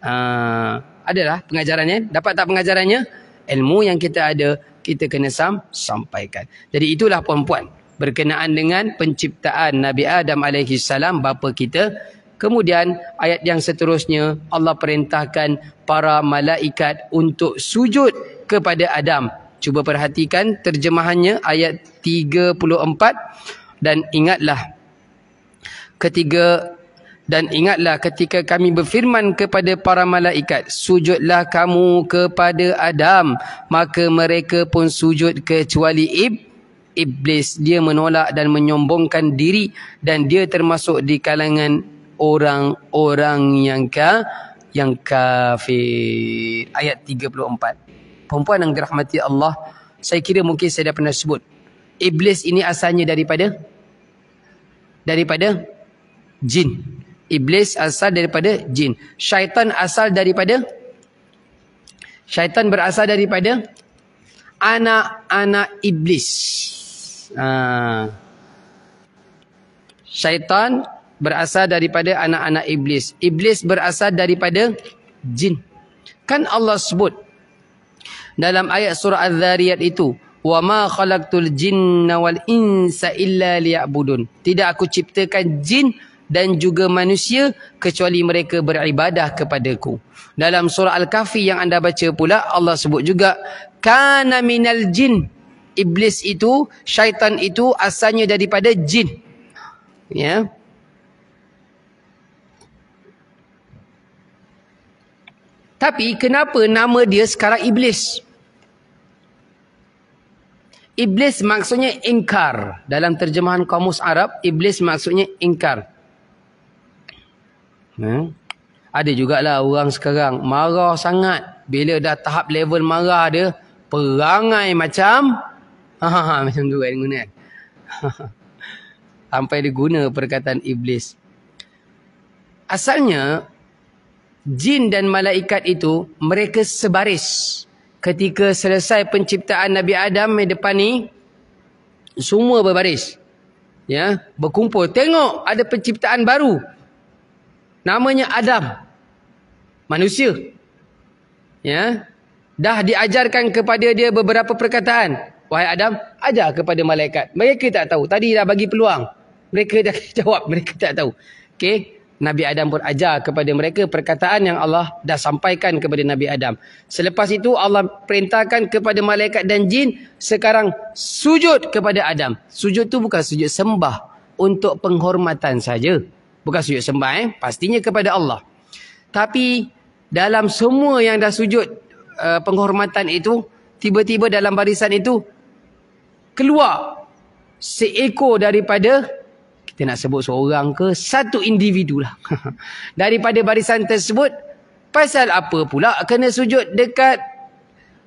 uh, adalah pengajarannya dapat tak pengajarannya ilmu yang kita ada kita kena sam sampaikan jadi itulah puan-puan berkenaan dengan penciptaan Nabi Adam alaihi salam bapa kita. Kemudian ayat yang seterusnya Allah perintahkan para malaikat untuk sujud kepada Adam. Cuba perhatikan terjemahannya ayat 34 dan ingatlah ketiga dan ingatlah ketika kami berfirman kepada para malaikat sujudlah kamu kepada Adam maka mereka pun sujud kecuali iblis iblis dia menolak dan menyombongkan diri dan dia termasuk di kalangan orang-orang yang ka yang kafir ayat 34 perempuan yang dirahmati Allah saya kira mungkin saya dah pernah sebut iblis ini asalnya daripada daripada jin iblis asal daripada jin syaitan asal daripada syaitan berasal daripada anak-anak iblis Ah. Syaitan berasal daripada anak-anak iblis. Iblis berasal daripada jin. Kan Allah sebut dalam ayat surah Az-Zariyat itu, "Wama khalaqtul jinna wal insa illa liya'budun." Tidak aku ciptakan jin dan juga manusia kecuali mereka beribadah kepadaku. Dalam surah Al-Kahfi yang anda baca pula Allah sebut juga kana minal jin iblis itu, syaitan itu asalnya daripada jin. Ya. Tapi kenapa nama dia sekarang iblis? Iblis maksudnya ingkar. Dalam terjemahan kamus Arab, iblis maksudnya ingkar. Hmm. Ada lah orang sekarang marah sangat. Bila dah tahap level marah dia, perangai macam Ha macam tu kan guna kan. Sampai dia guna perkataan iblis. Asalnya jin dan malaikat itu mereka sebaris ketika selesai penciptaan Nabi Adam di depan ni semua berbaris. Ya, berkumpul tengok ada penciptaan baru. Namanya Adam. Manusia. Ya. Dah diajarkan kepada dia beberapa perkataan. Wahai Adam, ajar kepada malaikat. Mereka tak tahu. Tadi dah bagi peluang. Mereka dah jawab. Mereka tak tahu. Okey. Nabi Adam pun ajar kepada mereka perkataan yang Allah dah sampaikan kepada Nabi Adam. Selepas itu Allah perintahkan kepada malaikat dan jin. Sekarang sujud kepada Adam. Sujud tu bukan sujud sembah. Untuk penghormatan saja. Bukan sujud sembah eh. Pastinya kepada Allah. Tapi dalam semua yang dah sujud uh, penghormatan itu. Tiba-tiba dalam barisan itu keluar seekor daripada kita nak sebut seorang ke satu individu lah daripada barisan tersebut pasal apa pula kena sujud dekat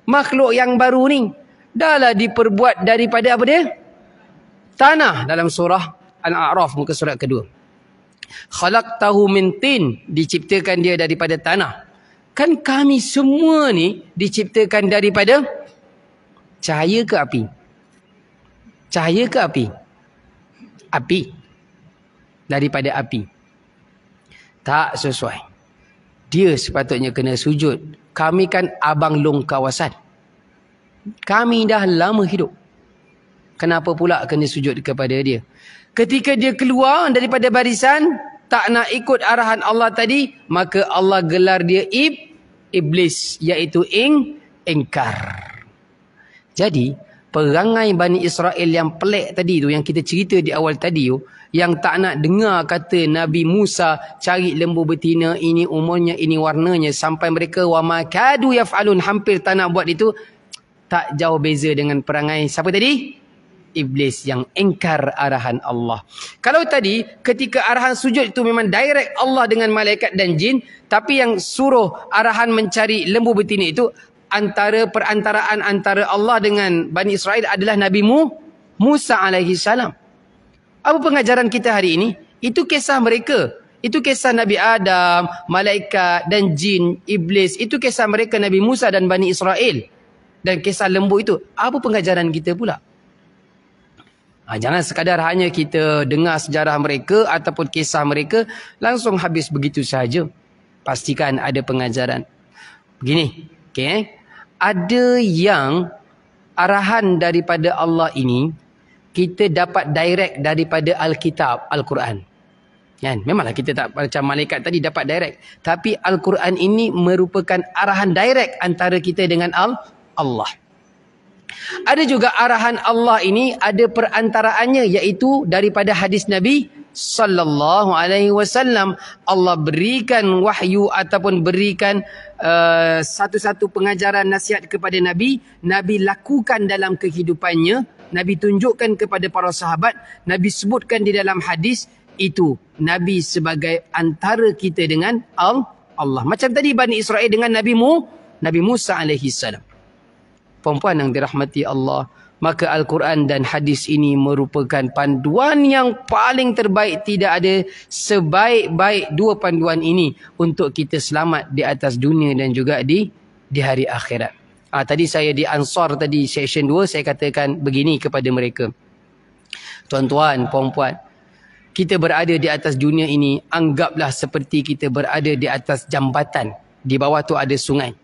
makhluk yang baru ni dah lah diperbuat daripada apa dia tanah dalam surah Al-A'raf muka surat kedua khalaq tahu mintin diciptakan dia daripada tanah kan kami semua ni diciptakan daripada cahaya ke api Cahaya ke api? Api. Daripada api. Tak sesuai. Dia sepatutnya kena sujud. Kami kan abang long kawasan. Kami dah lama hidup. Kenapa pula kena sujud kepada dia? Ketika dia keluar daripada barisan, tak nak ikut arahan Allah tadi, maka Allah gelar dia ib, iblis, iaitu ing, ingkar. Jadi, perangai Bani Israel yang pelik tadi tu yang kita cerita di awal tadi tu yang tak nak dengar kata Nabi Musa cari lembu betina ini umurnya ini warnanya sampai mereka wamakadu kadu yafalun hampir tak nak buat itu tak jauh beza dengan perangai siapa tadi iblis yang engkar arahan Allah. Kalau tadi ketika arahan sujud itu memang direct Allah dengan malaikat dan jin, tapi yang suruh arahan mencari lembu betina itu antara perantaraan antara Allah dengan Bani Israel adalah Nabi Mu, Musa alaihi salam. Apa pengajaran kita hari ini? Itu kisah mereka. Itu kisah Nabi Adam, malaikat dan jin, iblis. Itu kisah mereka Nabi Musa dan Bani Israel. Dan kisah lembu itu. Apa pengajaran kita pula? Ha, jangan sekadar hanya kita dengar sejarah mereka ataupun kisah mereka langsung habis begitu sahaja. Pastikan ada pengajaran. Begini. Okay. Eh? ada yang arahan daripada Allah ini kita dapat direct daripada Alkitab, Al-Quran. Kan? Memanglah kita tak macam malaikat tadi dapat direct. Tapi Al-Quran ini merupakan arahan direct antara kita dengan Al Allah. Ada juga arahan Allah ini ada perantaraannya iaitu daripada hadis Nabi sallallahu alaihi wasallam Allah berikan wahyu ataupun berikan uh, satu-satu pengajaran nasihat kepada nabi nabi lakukan dalam kehidupannya nabi tunjukkan kepada para sahabat nabi sebutkan di dalam hadis itu nabi sebagai antara kita dengan Allah macam tadi Bani Israel dengan nabi mu nabi Musa alaihi salam perempuan yang dirahmati Allah Maka Al-Quran dan hadis ini merupakan panduan yang paling terbaik. Tidak ada sebaik-baik dua panduan ini untuk kita selamat di atas dunia dan juga di di hari akhirat. Ah, tadi saya di Ansar tadi session 2 saya katakan begini kepada mereka. Tuan-tuan, puan-puan. Kita berada di atas dunia ini anggaplah seperti kita berada di atas jambatan. Di bawah tu ada sungai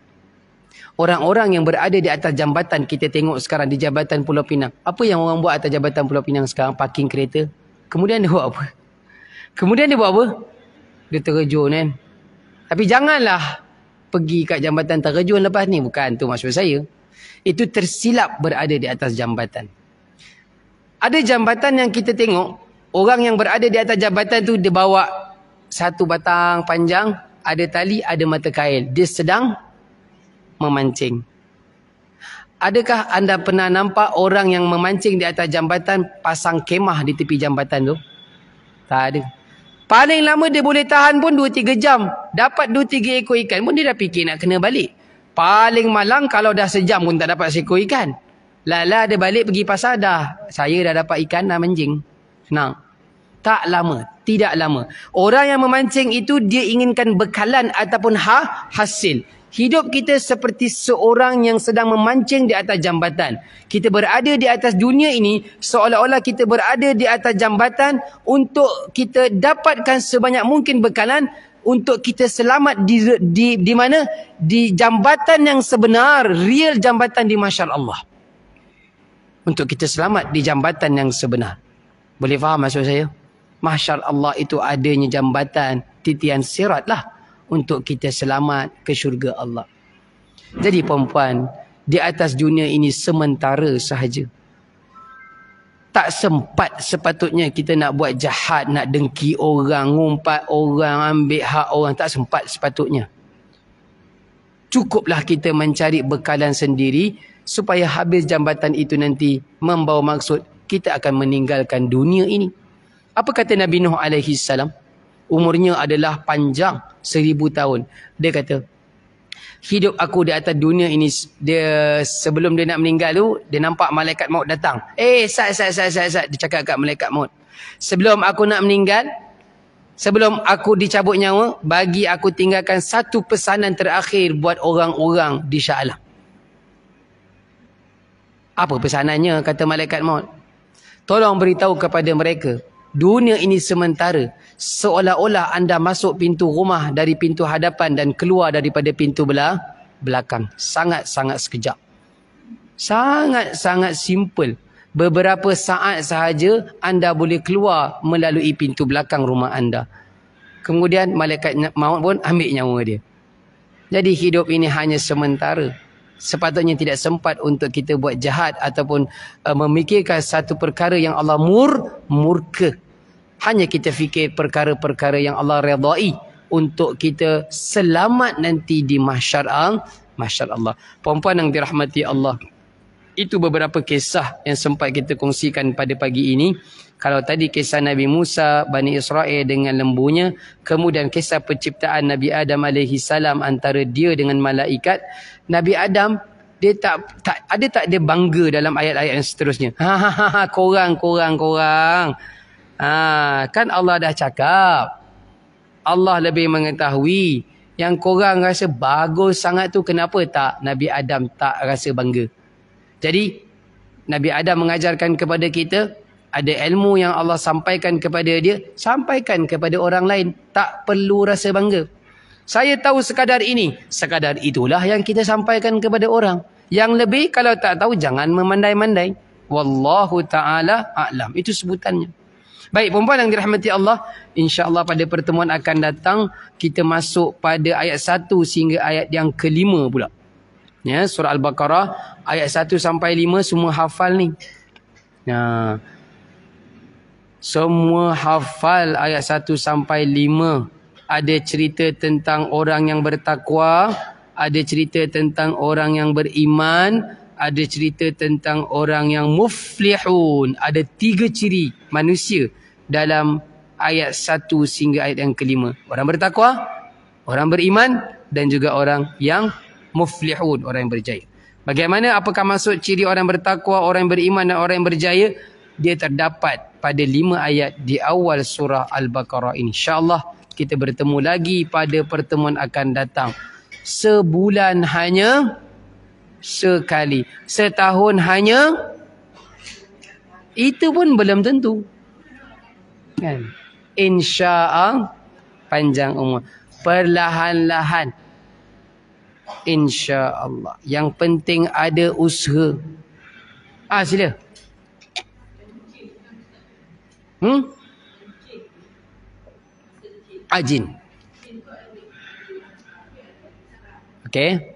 orang-orang yang berada di atas jambatan kita tengok sekarang di jambatan Pulau Pinang. Apa yang orang buat atas jambatan Pulau Pinang sekarang? Parking kereta. Kemudian dia buat apa? Kemudian dia buat apa? Dia terjun kan. Tapi janganlah pergi kat jambatan terjun lepas ni. Bukan tu maksud saya. Itu tersilap berada di atas jambatan. Ada jambatan yang kita tengok. Orang yang berada di atas jambatan tu dia bawa satu batang panjang. Ada tali, ada mata kail. Dia sedang memancing. Adakah anda pernah nampak orang yang memancing di atas jambatan pasang kemah di tepi jambatan tu? Tak ada. Paling lama dia boleh tahan pun 2-3 jam. Dapat 2-3 ekor ikan pun dia dah fikir nak kena balik. Paling malang kalau dah sejam pun tak dapat seekor ikan. Lala dia balik pergi pasar dah. Saya dah dapat ikan dah menjing. Senang. Tak lama. Tidak lama. Orang yang memancing itu dia inginkan bekalan ataupun ha, hasil. Hidup kita seperti seorang yang sedang memancing di atas jambatan. Kita berada di atas dunia ini seolah-olah kita berada di atas jambatan untuk kita dapatkan sebanyak mungkin bekalan untuk kita selamat di di di mana di jambatan yang sebenar, real jambatan di masyarakat Allah. Untuk kita selamat di jambatan yang sebenar. Boleh faham maksud saya? Masyarakat Allah itu adanya jambatan titian sirat lah untuk kita selamat ke syurga Allah. Jadi perempuan, di atas dunia ini sementara sahaja. Tak sempat sepatutnya kita nak buat jahat, nak dengki orang, ngumpat orang, ambil hak orang. Tak sempat sepatutnya. Cukuplah kita mencari bekalan sendiri supaya habis jambatan itu nanti membawa maksud kita akan meninggalkan dunia ini. Apa kata Nabi Nuh alaihi salam? umurnya adalah panjang seribu tahun. Dia kata, hidup aku di atas dunia ini, dia sebelum dia nak meninggal tu, dia nampak malaikat maut datang. Eh, sat, sat, sat, sat, sat. Dia cakap kat malaikat maut. Sebelum aku nak meninggal, sebelum aku dicabut nyawa, bagi aku tinggalkan satu pesanan terakhir buat orang-orang di Sya'alam. Apa pesanannya kata malaikat maut? Tolong beritahu kepada mereka Dunia ini sementara. Seolah-olah anda masuk pintu rumah dari pintu hadapan dan keluar daripada pintu belah belakang. Sangat-sangat sekejap. Sangat-sangat simple. Beberapa saat sahaja anda boleh keluar melalui pintu belakang rumah anda. Kemudian malaikat maut pun ambil nyawa dia. Jadi hidup ini hanya sementara sepatutnya tidak sempat untuk kita buat jahat ataupun uh, memikirkan satu perkara yang Allah mur murka hanya kita fikir perkara-perkara yang Allah redai untuk kita selamat nanti di mahsyar al uh, mahsyar Allah puan-puan yang dirahmati Allah itu beberapa kisah yang sempat kita kongsikan pada pagi ini kalau tadi kisah Nabi Musa, Bani Israel dengan lembunya. Kemudian kisah penciptaan Nabi Adam AS antara dia dengan malaikat. Nabi Adam, dia tak, tak ada tak dia bangga dalam ayat-ayat yang seterusnya. Ha, ha, ha, ha, korang, korang, korang. Ha, kan Allah dah cakap. Allah lebih mengetahui. Yang korang rasa bagus sangat tu kenapa tak Nabi Adam tak rasa bangga. Jadi, Nabi Adam mengajarkan kepada kita ada ilmu yang Allah sampaikan kepada dia, sampaikan kepada orang lain. Tak perlu rasa bangga. Saya tahu sekadar ini. Sekadar itulah yang kita sampaikan kepada orang. Yang lebih kalau tak tahu, jangan memandai-mandai. Wallahu ta'ala a'lam. Itu sebutannya. Baik, perempuan yang dirahmati Allah. InsyaAllah pada pertemuan akan datang. Kita masuk pada ayat satu sehingga ayat yang kelima pula. Ya, surah Al-Baqarah. Ayat satu sampai lima semua hafal ni. Nah. Ya. Semua hafal ayat 1 sampai 5. Ada cerita tentang orang yang bertakwa. Ada cerita tentang orang yang beriman. Ada cerita tentang orang yang muflihun. Ada tiga ciri manusia dalam ayat 1 sehingga ayat yang kelima. Orang bertakwa, orang beriman dan juga orang yang muflihun, orang yang berjaya. Bagaimana apakah maksud ciri orang bertakwa, orang yang beriman dan orang yang berjaya? dia terdapat pada lima ayat di awal surah Al-Baqarah insyaAllah kita bertemu lagi pada pertemuan akan datang sebulan hanya sekali setahun hanya itu pun belum tentu kan insyaAllah panjang umur perlahan-lahan insyaAllah yang penting ada usaha ah sila Hmm? Ajin. Ah, okay.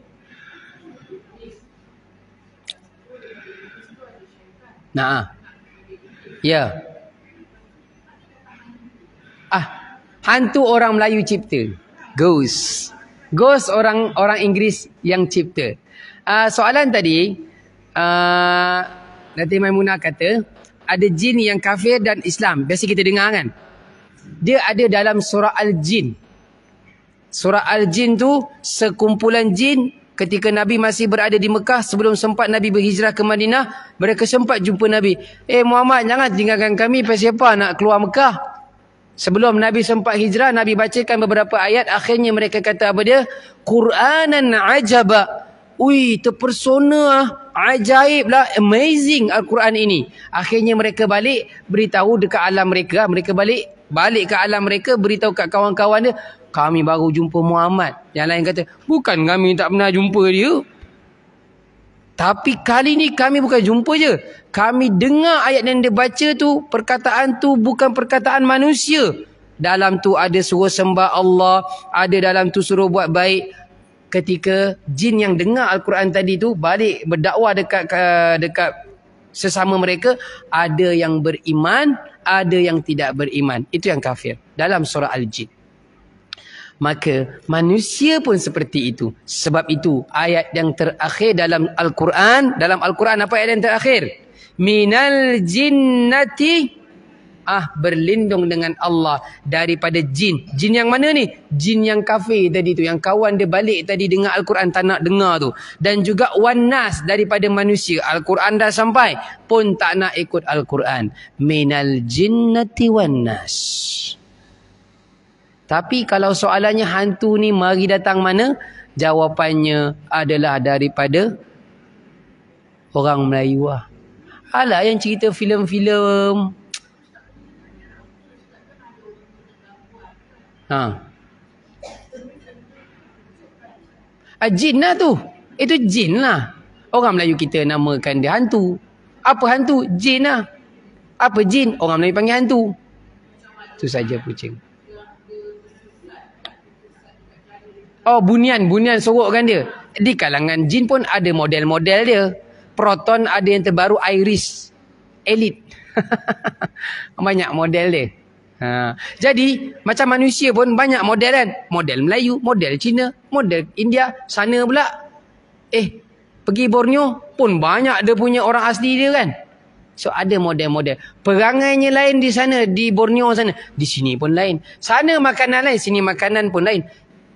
Nah. Ya. Ah, hantu orang Melayu cipta. Ghost. Ghost orang orang Inggeris yang cipta. Uh, soalan tadi, uh, ah, Nanti Maimunah kata, ada jin yang kafir dan Islam. Biasa kita dengar kan? Dia ada dalam surah Al-Jin. Surah Al-Jin tu sekumpulan jin ketika Nabi masih berada di Mekah sebelum sempat Nabi berhijrah ke Madinah. Mereka sempat jumpa Nabi. Eh Muhammad jangan tinggalkan kami pasal siapa nak keluar Mekah. Sebelum Nabi sempat hijrah, Nabi bacakan beberapa ayat. Akhirnya mereka kata apa dia? Quranan ajaba. Ui terpersona ah ajaib lah amazing Al-Quran ini akhirnya mereka balik beritahu dekat alam mereka lah. mereka balik balik ke alam mereka beritahu kat kawan-kawan dia kami baru jumpa Muhammad yang lain kata bukan kami tak pernah jumpa dia tapi kali ni kami bukan jumpa je kami dengar ayat yang dia baca tu perkataan tu bukan perkataan manusia dalam tu ada suruh sembah Allah ada dalam tu suruh buat baik ketika jin yang dengar al-Quran tadi tu balik berdakwah dekat dekat sesama mereka ada yang beriman ada yang tidak beriman itu yang kafir dalam surah al-jin maka manusia pun seperti itu sebab itu ayat yang terakhir dalam al-Quran dalam al-Quran apa ayat yang terakhir minal jinnati ah berlindung dengan Allah daripada jin. Jin yang mana ni? Jin yang kafir tadi tu. Yang kawan dia balik tadi dengar Al-Quran tak nak dengar tu. Dan juga wanas daripada manusia. Al-Quran dah sampai pun tak nak ikut Al-Quran. Minal jinnati wanas. Tapi kalau soalannya hantu ni mari datang mana? Jawapannya adalah daripada orang Melayu lah. Alah yang cerita filem-filem Ha. Ajin ah, lah tu. Itu jin lah. Orang Melayu kita namakan dia hantu. Apa hantu? Jin lah. Apa jin? Orang Melayu panggil hantu. Itu saja kucing. Oh, bunian. Bunian sorokkan dia. Di kalangan jin pun ada model-model dia. Proton ada yang terbaru Iris. Elite. Banyak model dia. Ha. Jadi macam manusia pun banyak model kan. Model Melayu, model Cina, model India. Sana pula. Eh pergi Borneo pun banyak dia punya orang asli dia kan. So ada model-model. Perangainya lain di sana, di Borneo sana. Di sini pun lain. Sana makanan lain, sini makanan pun lain.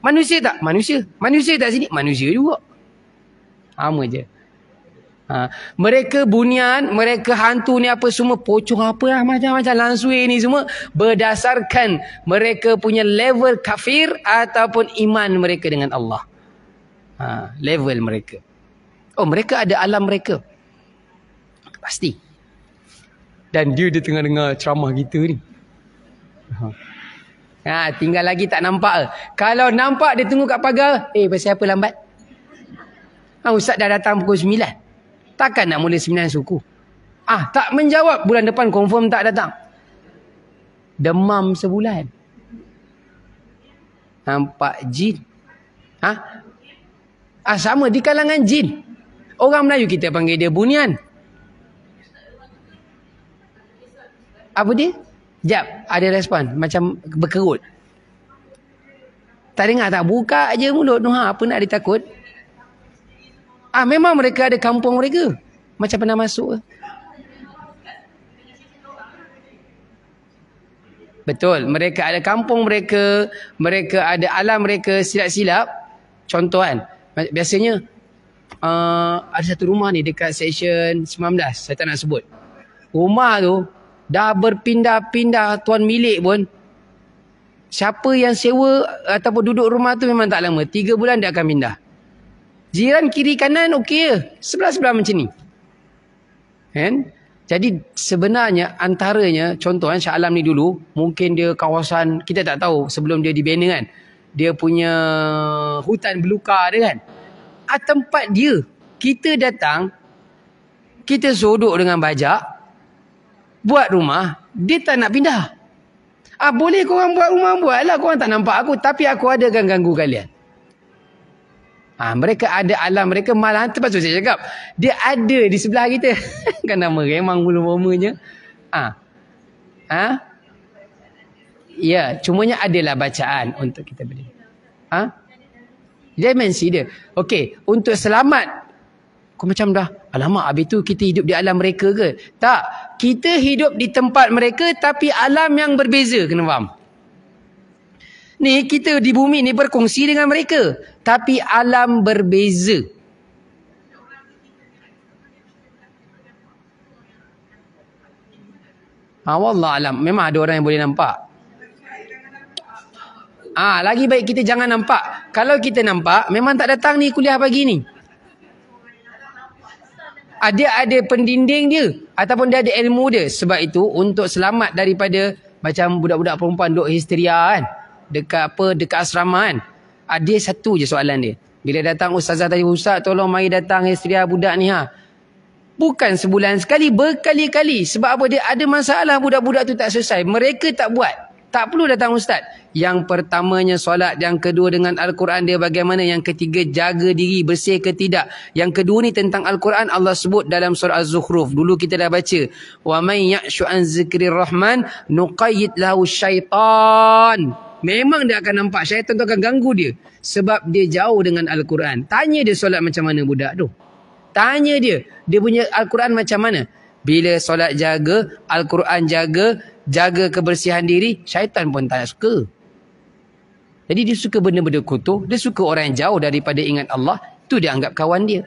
Manusia tak? Manusia. Manusia tak sini? Manusia juga. Sama je. Ha, mereka bunian, mereka hantu ni apa semua, pocong apa lah macam-macam, langsui ni semua. Berdasarkan mereka punya level kafir ataupun iman mereka dengan Allah. Ha, level mereka. Oh mereka ada alam mereka. Pasti. Dan dia dia tengah dengar ceramah kita ni. Ha, ha tinggal lagi tak nampak Kalau nampak dia tunggu kat pagar. Eh pasal apa lambat? Ha, Ustaz dah datang pukul Takkan nak mula sembilan suku. Ah, tak menjawab bulan depan confirm tak datang. Demam sebulan. Nampak jin. Ha? Ah, sama di kalangan jin. Orang Melayu kita panggil dia bunian. Apa dia? Jap, ada respon. Macam berkerut. Tak dengar tak? Buka je mulut. Nuha, apa nak ditakut? takut? Ah memang mereka ada kampung mereka. Macam pernah masuk Betul, mereka ada kampung mereka, mereka ada alam mereka silap-silap. Contoh kan, biasanya uh, ada satu rumah ni dekat section 19, saya tak nak sebut. Rumah tu dah berpindah-pindah tuan milik pun. Siapa yang sewa ataupun duduk rumah tu memang tak lama. Tiga bulan dia akan pindah. Jiran kiri kanan okey je. Sebelah-sebelah macam ni. Kan? Jadi sebenarnya antaranya contoh kan Shah ni dulu mungkin dia kawasan kita tak tahu sebelum dia dibina kan. Dia punya hutan beluka dia kan. At ah, tempat dia kita datang kita sodok dengan bajak buat rumah dia tak nak pindah. Ah boleh korang buat rumah buatlah korang tak nampak aku tapi aku ada gang ganggu kalian. Ha, mereka ada alam mereka malah tu pasal saya cakap. Dia ada di sebelah kita. kan nama memang bulu mamanya. Ah. Ha. ha? Ya, cumanya adalah bacaan untuk kita beli. Ha? Dimensi dia. Okey, untuk selamat Kau macam dah, alamak habis tu kita hidup di alam mereka ke? Tak, kita hidup di tempat mereka tapi alam yang berbeza, kena faham? Ni kita di bumi ni berkongsi dengan mereka. Tapi alam berbeza. Ha, Wallah alam. Memang ada orang yang boleh nampak. Ah, ha, lagi baik kita jangan nampak. Kalau kita nampak, memang tak datang ni kuliah pagi ni. Dia ada pendinding dia. Ataupun dia ada ilmu dia. Sebab itu, untuk selamat daripada macam budak-budak perempuan duk histeria kan dekat apa dekat asrama kan ada satu je soalan dia bila datang ustazah tadi ustaz tolong mai datang isteri ah, budak ni ha bukan sebulan sekali berkali-kali sebab apa dia ada masalah budak-budak tu tak selesai mereka tak buat tak perlu datang ustaz yang pertamanya solat yang kedua dengan al-Quran dia bagaimana yang ketiga jaga diri bersih ke tidak yang kedua ni tentang al-Quran Allah sebut dalam surah az-zukhruf dulu kita dah baca wa may ya'shu an zikrir rahman nuqayyid lahu syaitan Memang dia akan nampak syaitan tu akan ganggu dia. Sebab dia jauh dengan Al-Quran. Tanya dia solat macam mana budak tu. Tanya dia. Dia punya Al-Quran macam mana. Bila solat jaga, Al-Quran jaga, jaga kebersihan diri, syaitan pun tak suka. Jadi dia suka benda-benda kotor. Dia suka orang yang jauh daripada ingat Allah. tu dia anggap kawan dia.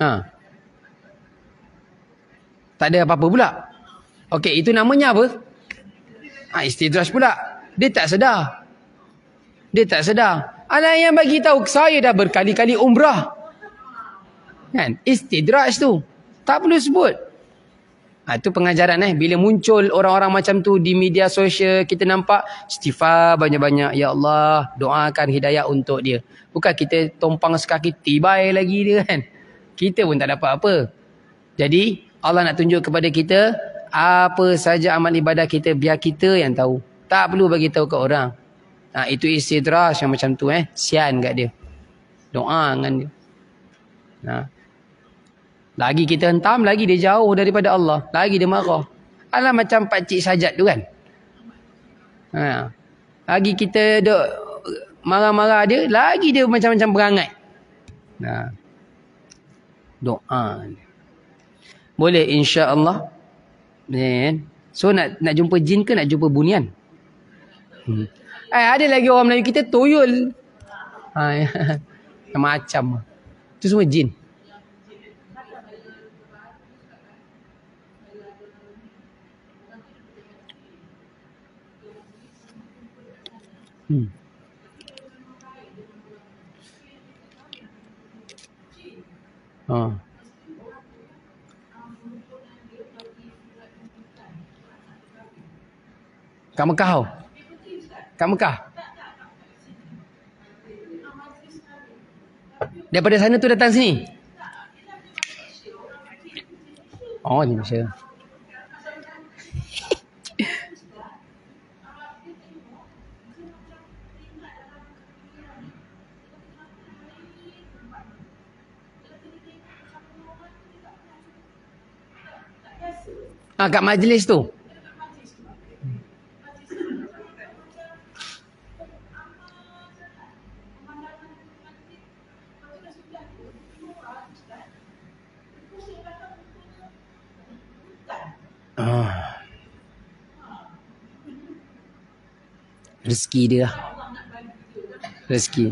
Haa. Tak ada apa-apa pula. Okey, itu namanya apa? Ha, istidraj pula. Dia tak sedar. Dia tak sedar. Alah yang bagi tahu saya dah berkali-kali umrah. Kan? Istidraj tu. Tak perlu sebut. Ha, itu pengajaran eh. Bila muncul orang-orang macam tu di media sosial, kita nampak istighfar banyak-banyak. Ya Allah, doakan hidayah untuk dia. Bukan kita tumpang sekaki tibai lagi dia kan. Kita pun tak dapat apa. Jadi, Allah nak tunjuk kepada kita apa saja amal ibadah kita biar kita yang tahu. Tak perlu bagi tahu ke orang. Ha, itu istidras yang macam tu eh. Sian kat dia. Doa dengan dia. Ha. Lagi kita hentam, lagi dia jauh daripada Allah. Lagi dia marah. alam macam pakcik sajat tu kan. Ha. Lagi kita duk marah-marah dia, lagi dia macam-macam berangat. Ha. Doa dia. Boleh insya-Allah. Kan? So nak nak jumpa jin ke nak jumpa bunian? Hmm. Eh ada lagi orang Melayu kita tuyul. Ha ya. macam. Itu semua jin. Hmm. Ha. Oh. Kat Mekah tau. Kat Mekah. Daripada sana tu datang sini? Oh, di Malaysia. Ah, kat majlis tu. rezeki dia lah. Rezeki.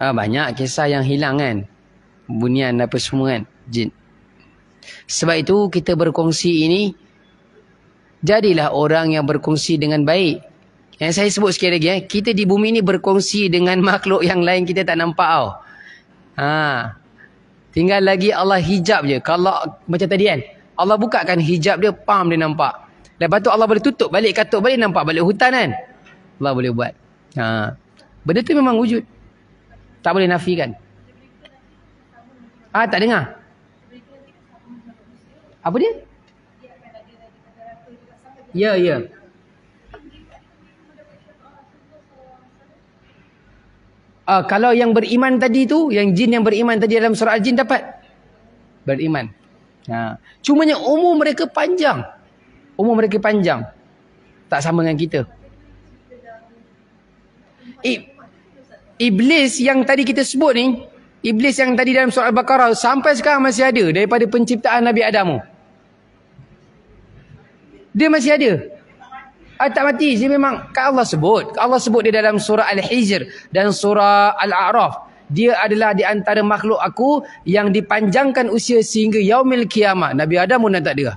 Ha, banyak kisah yang hilang kan. Bunian apa semua kan. Jin. Sebab itu kita berkongsi ini. Jadilah orang yang berkongsi dengan baik. Yang saya sebut sekali lagi. Eh. Kita di bumi ini berkongsi dengan makhluk yang lain kita tak nampak tau. Ha. Tinggal lagi Allah hijab je. Kalau macam tadi kan. Allah bukakan hijab dia. Pam dia nampak. Lepas tu Allah boleh tutup balik katuk balik nampak balik hutan kan. Allah boleh buat. Ha. Benda tu memang wujud. Tak boleh nafikan. Ah ha, tak dengar. Apa dia? Ya ya. Uh, kalau yang beriman tadi tu, yang jin yang beriman tadi dalam surah al-jin dapat? Beriman. Ha. Cumanya umur mereka panjang. Umur mereka panjang. Tak sama dengan kita. I, Iblis yang tadi kita sebut ni. Iblis yang tadi dalam surah Al-Baqarah. Sampai sekarang masih ada. Daripada penciptaan Nabi Adam. Dia masih ada. Ah, tak mati. Dia memang. Kan Allah sebut. Allah sebut dia dalam surah Al-Hijr. Dan surah Al-A'raf. Dia adalah di antara makhluk aku. Yang dipanjangkan usia sehingga yaumil kiamat. Nabi Adam pun dah tak dia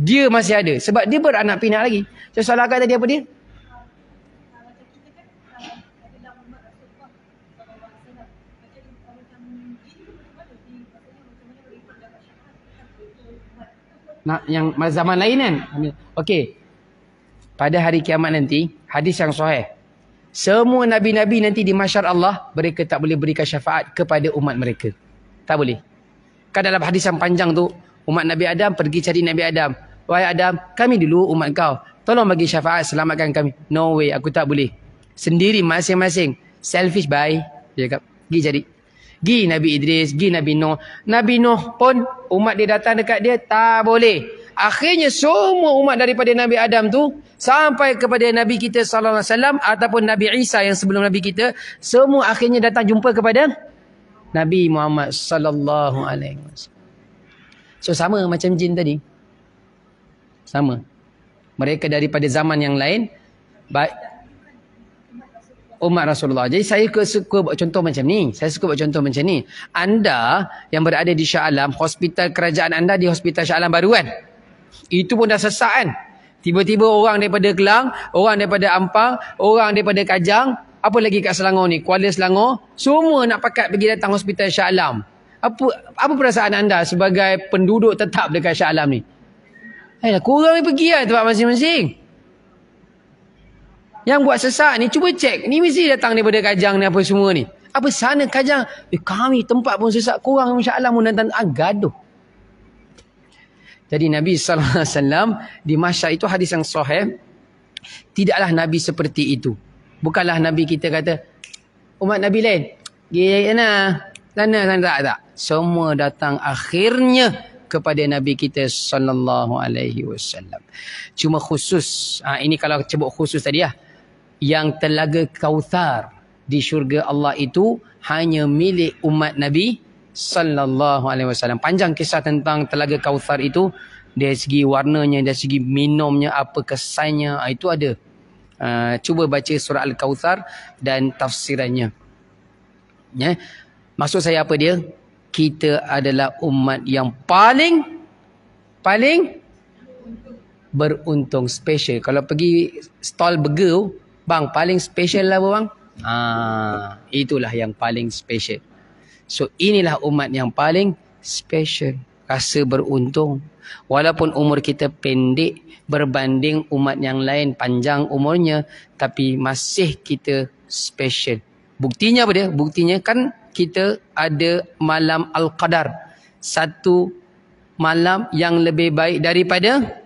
dia masih ada sebab dia beranak pinak lagi. So salah kata dia apa dia? Nak yang zaman lain kan? Okey. Pada hari kiamat nanti, hadis yang sahih. Semua nabi-nabi nanti di mahsyar Allah, mereka tak boleh berikan syafaat kepada umat mereka. Tak boleh. Kan dalam hadis yang panjang tu, umat Nabi Adam pergi cari Nabi Adam. Wahai Adam, kami dulu umat kau. Tolong bagi syafaat, selamatkan kami. No way, aku tak boleh. Sendiri masing-masing. Selfish, bye. Dia cakap, pergi cari. Gi Nabi Idris, gi Nabi Noh, Nabi Noh pun umat dia datang dekat dia, tak boleh. Akhirnya semua umat daripada Nabi Adam tu sampai kepada Nabi kita sallallahu alaihi wasallam ataupun Nabi Isa yang sebelum Nabi kita, semua akhirnya datang jumpa kepada Nabi Muhammad sallallahu alaihi wasallam. So sama macam jin tadi sama mereka daripada zaman yang lain baik umat Rasulullah. Jadi saya suka buat contoh macam ni. Saya suka buat contoh macam ni. Anda yang berada di Shah Alam, hospital kerajaan anda di Hospital Shah Alam baru kan? Itu pun dah sesak kan? Tiba-tiba orang daripada Kelang, orang daripada Ampang, orang daripada Kajang, apa lagi kat Selangor ni? Kuala Selangor, semua nak pakat pergi datang Hospital Shah Alam. Apa apa perasaan anda sebagai penduduk tetap dekat Shah Alam ni? Eh, korang ni pergi lah tempat masing-masing. Yang buat sesat ni, cuba cek. Ni mesti datang daripada kajang ni apa semua ni. Apa sana kajang? Eh, kami tempat pun sesat. Korang insyaAllah pun datang agaduh. Ah, Jadi Nabi Sallallahu Alaihi Wasallam di masa itu hadis yang sahih. Tidaklah Nabi seperti itu. Bukanlah Nabi kita kata umat Nabi lain. Gaya nah. Sana sana tak tak. Semua datang akhirnya kepada Nabi kita sallallahu alaihi wasallam. Cuma khusus ha, ini kalau sebut khusus tadi lah yang telaga Kautsar di syurga Allah itu hanya milik umat Nabi sallallahu alaihi wasallam. Panjang kisah tentang telaga Kautsar itu dari segi warnanya, dari segi minumnya, apa kesannya, ha, itu ada. Ha, cuba baca surah Al-Kautsar dan tafsirannya. Ya. Maksud saya apa dia? kita adalah umat yang paling paling beruntung special kalau pergi stall burger bang paling special lah bang ah. ah itulah yang paling special so inilah umat yang paling special rasa beruntung walaupun umur kita pendek berbanding umat yang lain panjang umurnya tapi masih kita special buktinya apa dia buktinya kan kita ada malam Al-Qadar. Satu malam yang lebih baik daripada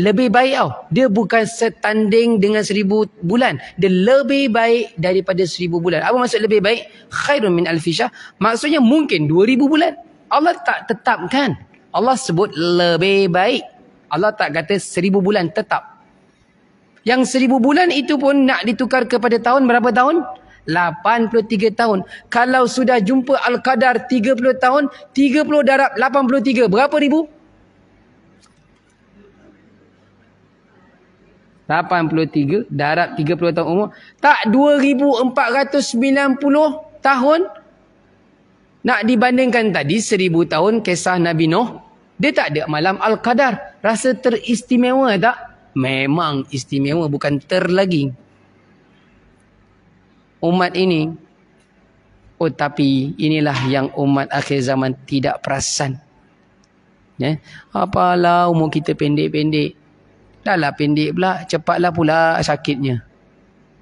lebih baik tau. Dia bukan setanding dengan seribu bulan. Dia lebih baik daripada seribu bulan. Apa maksud lebih baik? Khairun min al alfishah. Maksudnya mungkin dua ribu bulan. Allah tak tetapkan. Allah sebut lebih baik. Allah tak kata seribu bulan tetap. Yang seribu bulan itu pun nak ditukar kepada tahun berapa tahun? 83 tahun. Kalau sudah jumpa Al-Qadar 30 tahun, 30 darab 83. Berapa ribu? 83 darab 30 tahun umur. Tak 2490 tahun. Nak dibandingkan tadi 1000 tahun kisah Nabi Nuh. Dia tak ada malam Al-Qadar. Rasa teristimewa tak? Memang istimewa bukan ter lagi umat ini oh tapi inilah yang umat akhir zaman tidak perasan ya apalah umur kita pendek-pendek dahlah pendek pula cepatlah pula sakitnya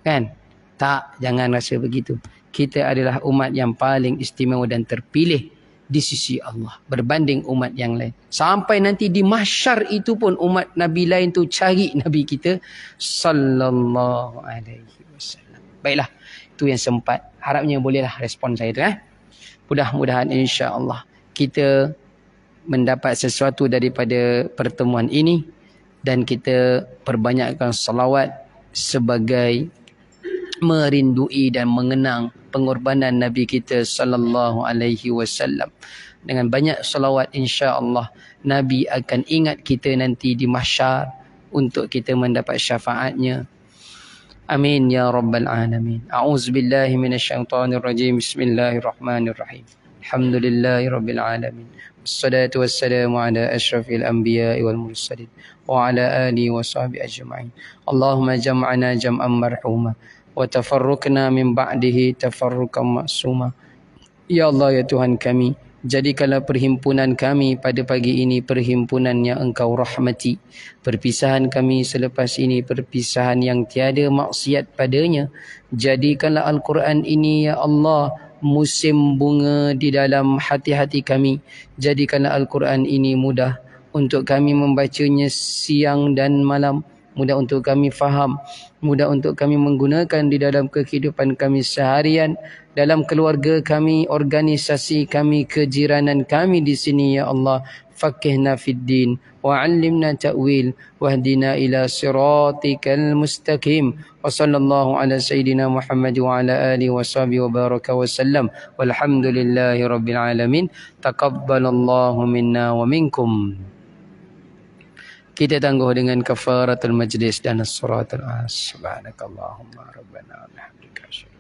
kan tak jangan rasa begitu kita adalah umat yang paling istimewa dan terpilih di sisi Allah berbanding umat yang lain sampai nanti di mahsyar itu pun umat nabi lain tu cari nabi kita sallallahu alaihi wasallam baiklah waktu yang sempat. Harapnya bolehlah respon saya tu eh. Mudah-mudahan insya-Allah kita mendapat sesuatu daripada pertemuan ini dan kita perbanyakkan salawat sebagai merindui dan mengenang pengorbanan Nabi kita sallallahu alaihi wasallam. Dengan banyak salawat insya-Allah Nabi akan ingat kita nanti di mahsyar untuk kita mendapat syafaatnya Amin ya rabbal alamin. A'udzubillahi minasyaitonirrajim. Bismillahirrahmanirrahim. Alhamdulillahi rabbil alamin. Wassalatu wassalamu ala asyrafil anbiya'i wal mursalin wa ala ali wa sahbi ajma'in. Allahumma jam'ana jam'an marhuma wa tafarruqna min ba'dihi tafarruqan ma'suma. Ya Allah ya Tuhan kami, Jadikanlah perhimpunan kami pada pagi ini perhimpunan yang engkau rahmati. Perpisahan kami selepas ini perpisahan yang tiada maksiat padanya. Jadikanlah Al-Quran ini, Ya Allah, musim bunga di dalam hati-hati kami. Jadikanlah Al-Quran ini mudah untuk kami membacanya siang dan malam. Mudah untuk kami faham. Mudah untuk kami menggunakan di dalam kehidupan kami seharian dalam keluarga kami, organisasi kami, kejiranan kami di sini ya Allah. Fakihna fid din wa ta'wil wahdina ila siratikal mustaqim. Wa sallallahu ala sayidina Muhammad wa ala alihi wa sahbi wa baraka wa sallam. Walhamdulillahi rabbil alamin. Taqabbalallahu minna wa minkum. Kita tangguh dengan kafaratul majlis dan surat al as. Subhanakallahumma rabbana bihamdika